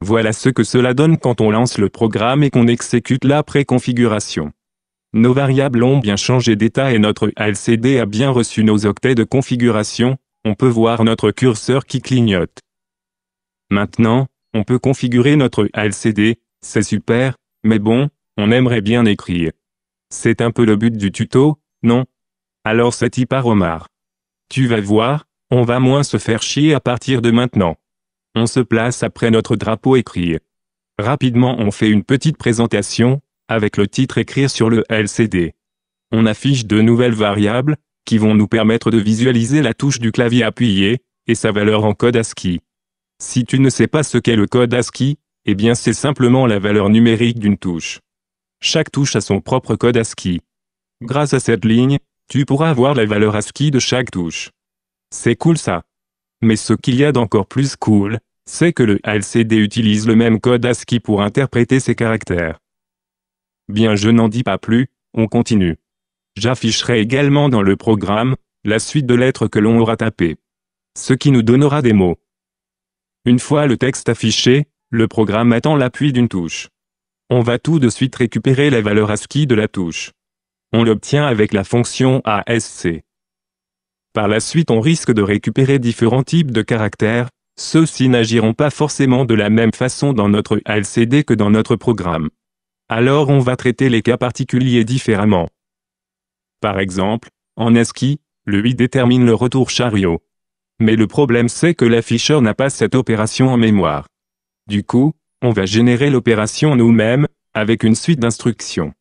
Speaker 2: Voilà ce que cela donne quand
Speaker 1: on lance le programme et qu'on exécute la préconfiguration. Nos variables ont bien changé d'état et notre LCD a bien reçu nos octets de configuration, on peut voir notre curseur qui clignote. Maintenant, on peut configurer notre LCD, c'est super, mais bon, on aimerait bien écrire. C'est un peu le but du tuto, non Alors c'est hyper Omar. Tu vas voir, on va moins se faire chier à partir de maintenant. On se place après notre drapeau écrit. Rapidement on fait une petite présentation, avec le titre écrire sur le LCD. On affiche deux nouvelles variables, qui vont nous permettre de visualiser la touche du clavier appuyé, et sa valeur en code ASCII. Si tu ne sais pas ce qu'est le code ASCII, eh bien c'est simplement la valeur numérique d'une touche. Chaque touche a son propre code ASCII. Grâce à cette ligne, tu pourras voir la valeur ASCII de chaque touche. C'est cool ça. Mais ce qu'il y a d'encore plus cool, c'est que le LCD utilise le même code ASCII pour interpréter ses caractères. Bien je n'en dis pas plus, on continue. J'afficherai également dans le programme, la suite de lettres que l'on aura tapées. Ce qui nous donnera des mots. Une fois le texte affiché, le programme attend l'appui d'une touche. On va tout de suite récupérer la valeur ASCII de la touche. On l'obtient avec la fonction ASC. Par la suite on risque de récupérer différents types de caractères, ceux-ci n'agiront pas forcément de la même façon dans notre LCD que dans notre programme. Alors on va traiter les cas particuliers différemment. Par exemple, en ASCII, le i détermine le retour chariot. Mais le problème c'est que l'afficheur n'a pas cette opération en mémoire. Du coup, on va générer l'opération nous-mêmes, avec une suite d'instructions.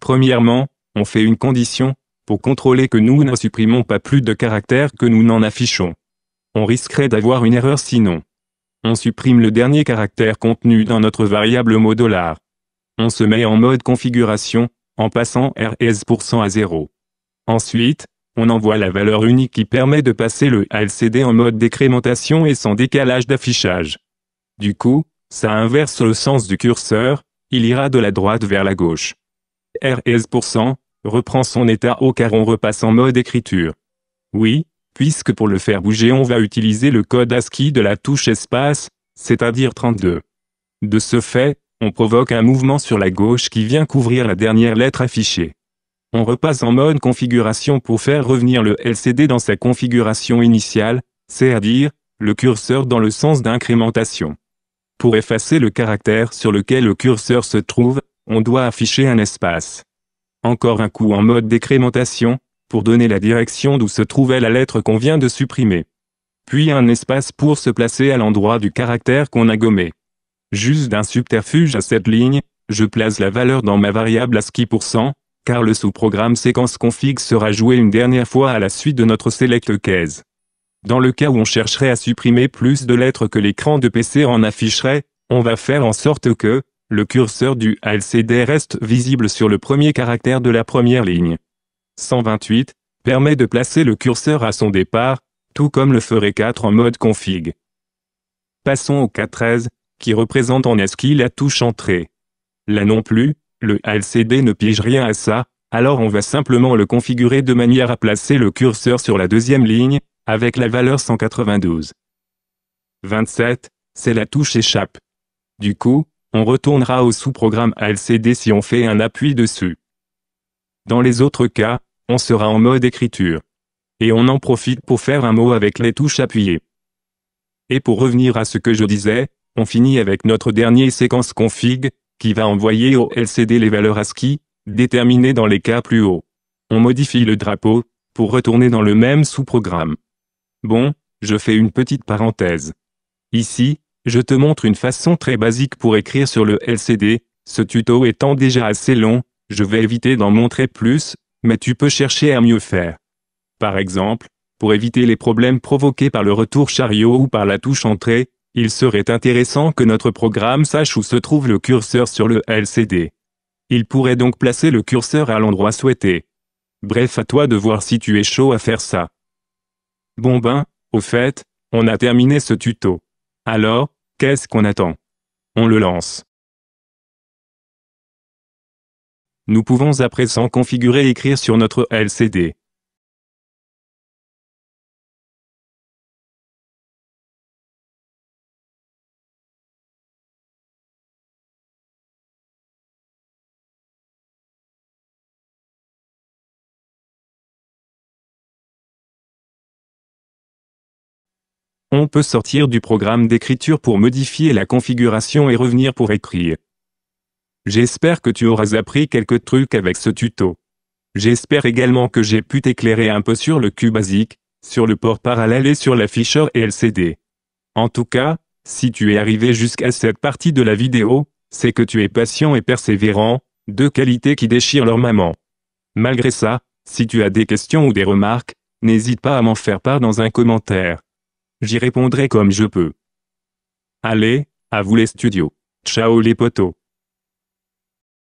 Speaker 1: Premièrement, on fait une condition, pour contrôler que nous ne supprimons pas plus de caractères que nous n'en affichons. On risquerait d'avoir une erreur sinon. On supprime le dernier caractère contenu dans notre variable mot On se met en mode configuration, en passant RS% à 0. Ensuite, on envoie la valeur unique qui permet de passer le LCD en mode décrémentation et sans décalage d'affichage. Du coup, ça inverse le sens du curseur, il ira de la droite vers la gauche. RS%, reprend son état au car on repasse en mode écriture. Oui, puisque pour le faire bouger on va utiliser le code ASCII de la touche espace, c'est-à-dire 32. De ce fait, on provoque un mouvement sur la gauche qui vient couvrir la dernière lettre affichée. On repasse en mode configuration pour faire revenir le LCD dans sa configuration initiale, c'est-à-dire, le curseur dans le sens d'incrémentation. Pour effacer le caractère sur lequel le curseur se trouve, on doit afficher un espace. Encore un coup en mode décrémentation, pour donner la direction d'où se trouvait la lettre qu'on vient de supprimer. Puis un espace pour se placer à l'endroit du caractère qu'on a gommé. Juste d'un subterfuge à cette ligne, je place la valeur dans ma variable ASCII%, car le sous-programme séquence config sera joué une dernière fois à la suite de notre select case. Dans le cas où on chercherait à supprimer plus de lettres que l'écran de PC en afficherait, on va faire en sorte que, le curseur du LCD reste visible sur le premier caractère de la première ligne. 128 permet de placer le curseur à son départ, tout comme le ferait 4 en mode config. Passons au 413, qui représente en ASCII la touche entrée. Là non plus, le LCD ne pige rien à ça, alors on va simplement le configurer de manière à placer le curseur sur la deuxième ligne, avec la valeur 192. 27, c'est la touche échappe. Du coup, on retournera au sous-programme LCD si on fait un appui dessus. Dans les autres cas, on sera en mode écriture. Et on en profite pour faire un mot avec les touches appuyées. Et pour revenir à ce que je disais, on finit avec notre dernier séquence config, qui va envoyer au LCD les valeurs ASCII, déterminées dans les cas plus hauts. On modifie le drapeau, pour retourner dans le même sous-programme. Bon, je fais une petite parenthèse. Ici, je te montre une façon très basique pour écrire sur le LCD, ce tuto étant déjà assez long, je vais éviter d'en montrer plus, mais tu peux chercher à mieux faire. Par exemple, pour éviter les problèmes provoqués par le retour chariot ou par la touche entrée, il serait intéressant que notre programme sache où se trouve le curseur sur le LCD. Il pourrait donc placer le curseur à l'endroit souhaité. Bref, à toi de voir si tu es chaud à faire ça. Bon ben, au fait, on a terminé ce tuto. Alors, Qu'est-ce qu'on attend On le lance.
Speaker 2: Nous pouvons à présent configurer et écrire sur notre LCD.
Speaker 1: peut sortir du programme d'écriture pour modifier la configuration et revenir pour écrire. J'espère que tu auras appris quelques trucs avec ce tuto. J'espère également que j'ai pu t'éclairer un peu sur le cul basique, sur le port parallèle et sur l'afficheur et LCD. En tout cas, si tu es arrivé jusqu'à cette partie de la vidéo, c'est que tu es patient et persévérant, deux qualités qui déchirent leur maman. Malgré ça, si tu as des questions ou des remarques, n'hésite pas à m'en faire part dans un commentaire. J'y répondrai comme je peux. Allez, à vous les studios. Ciao les potos.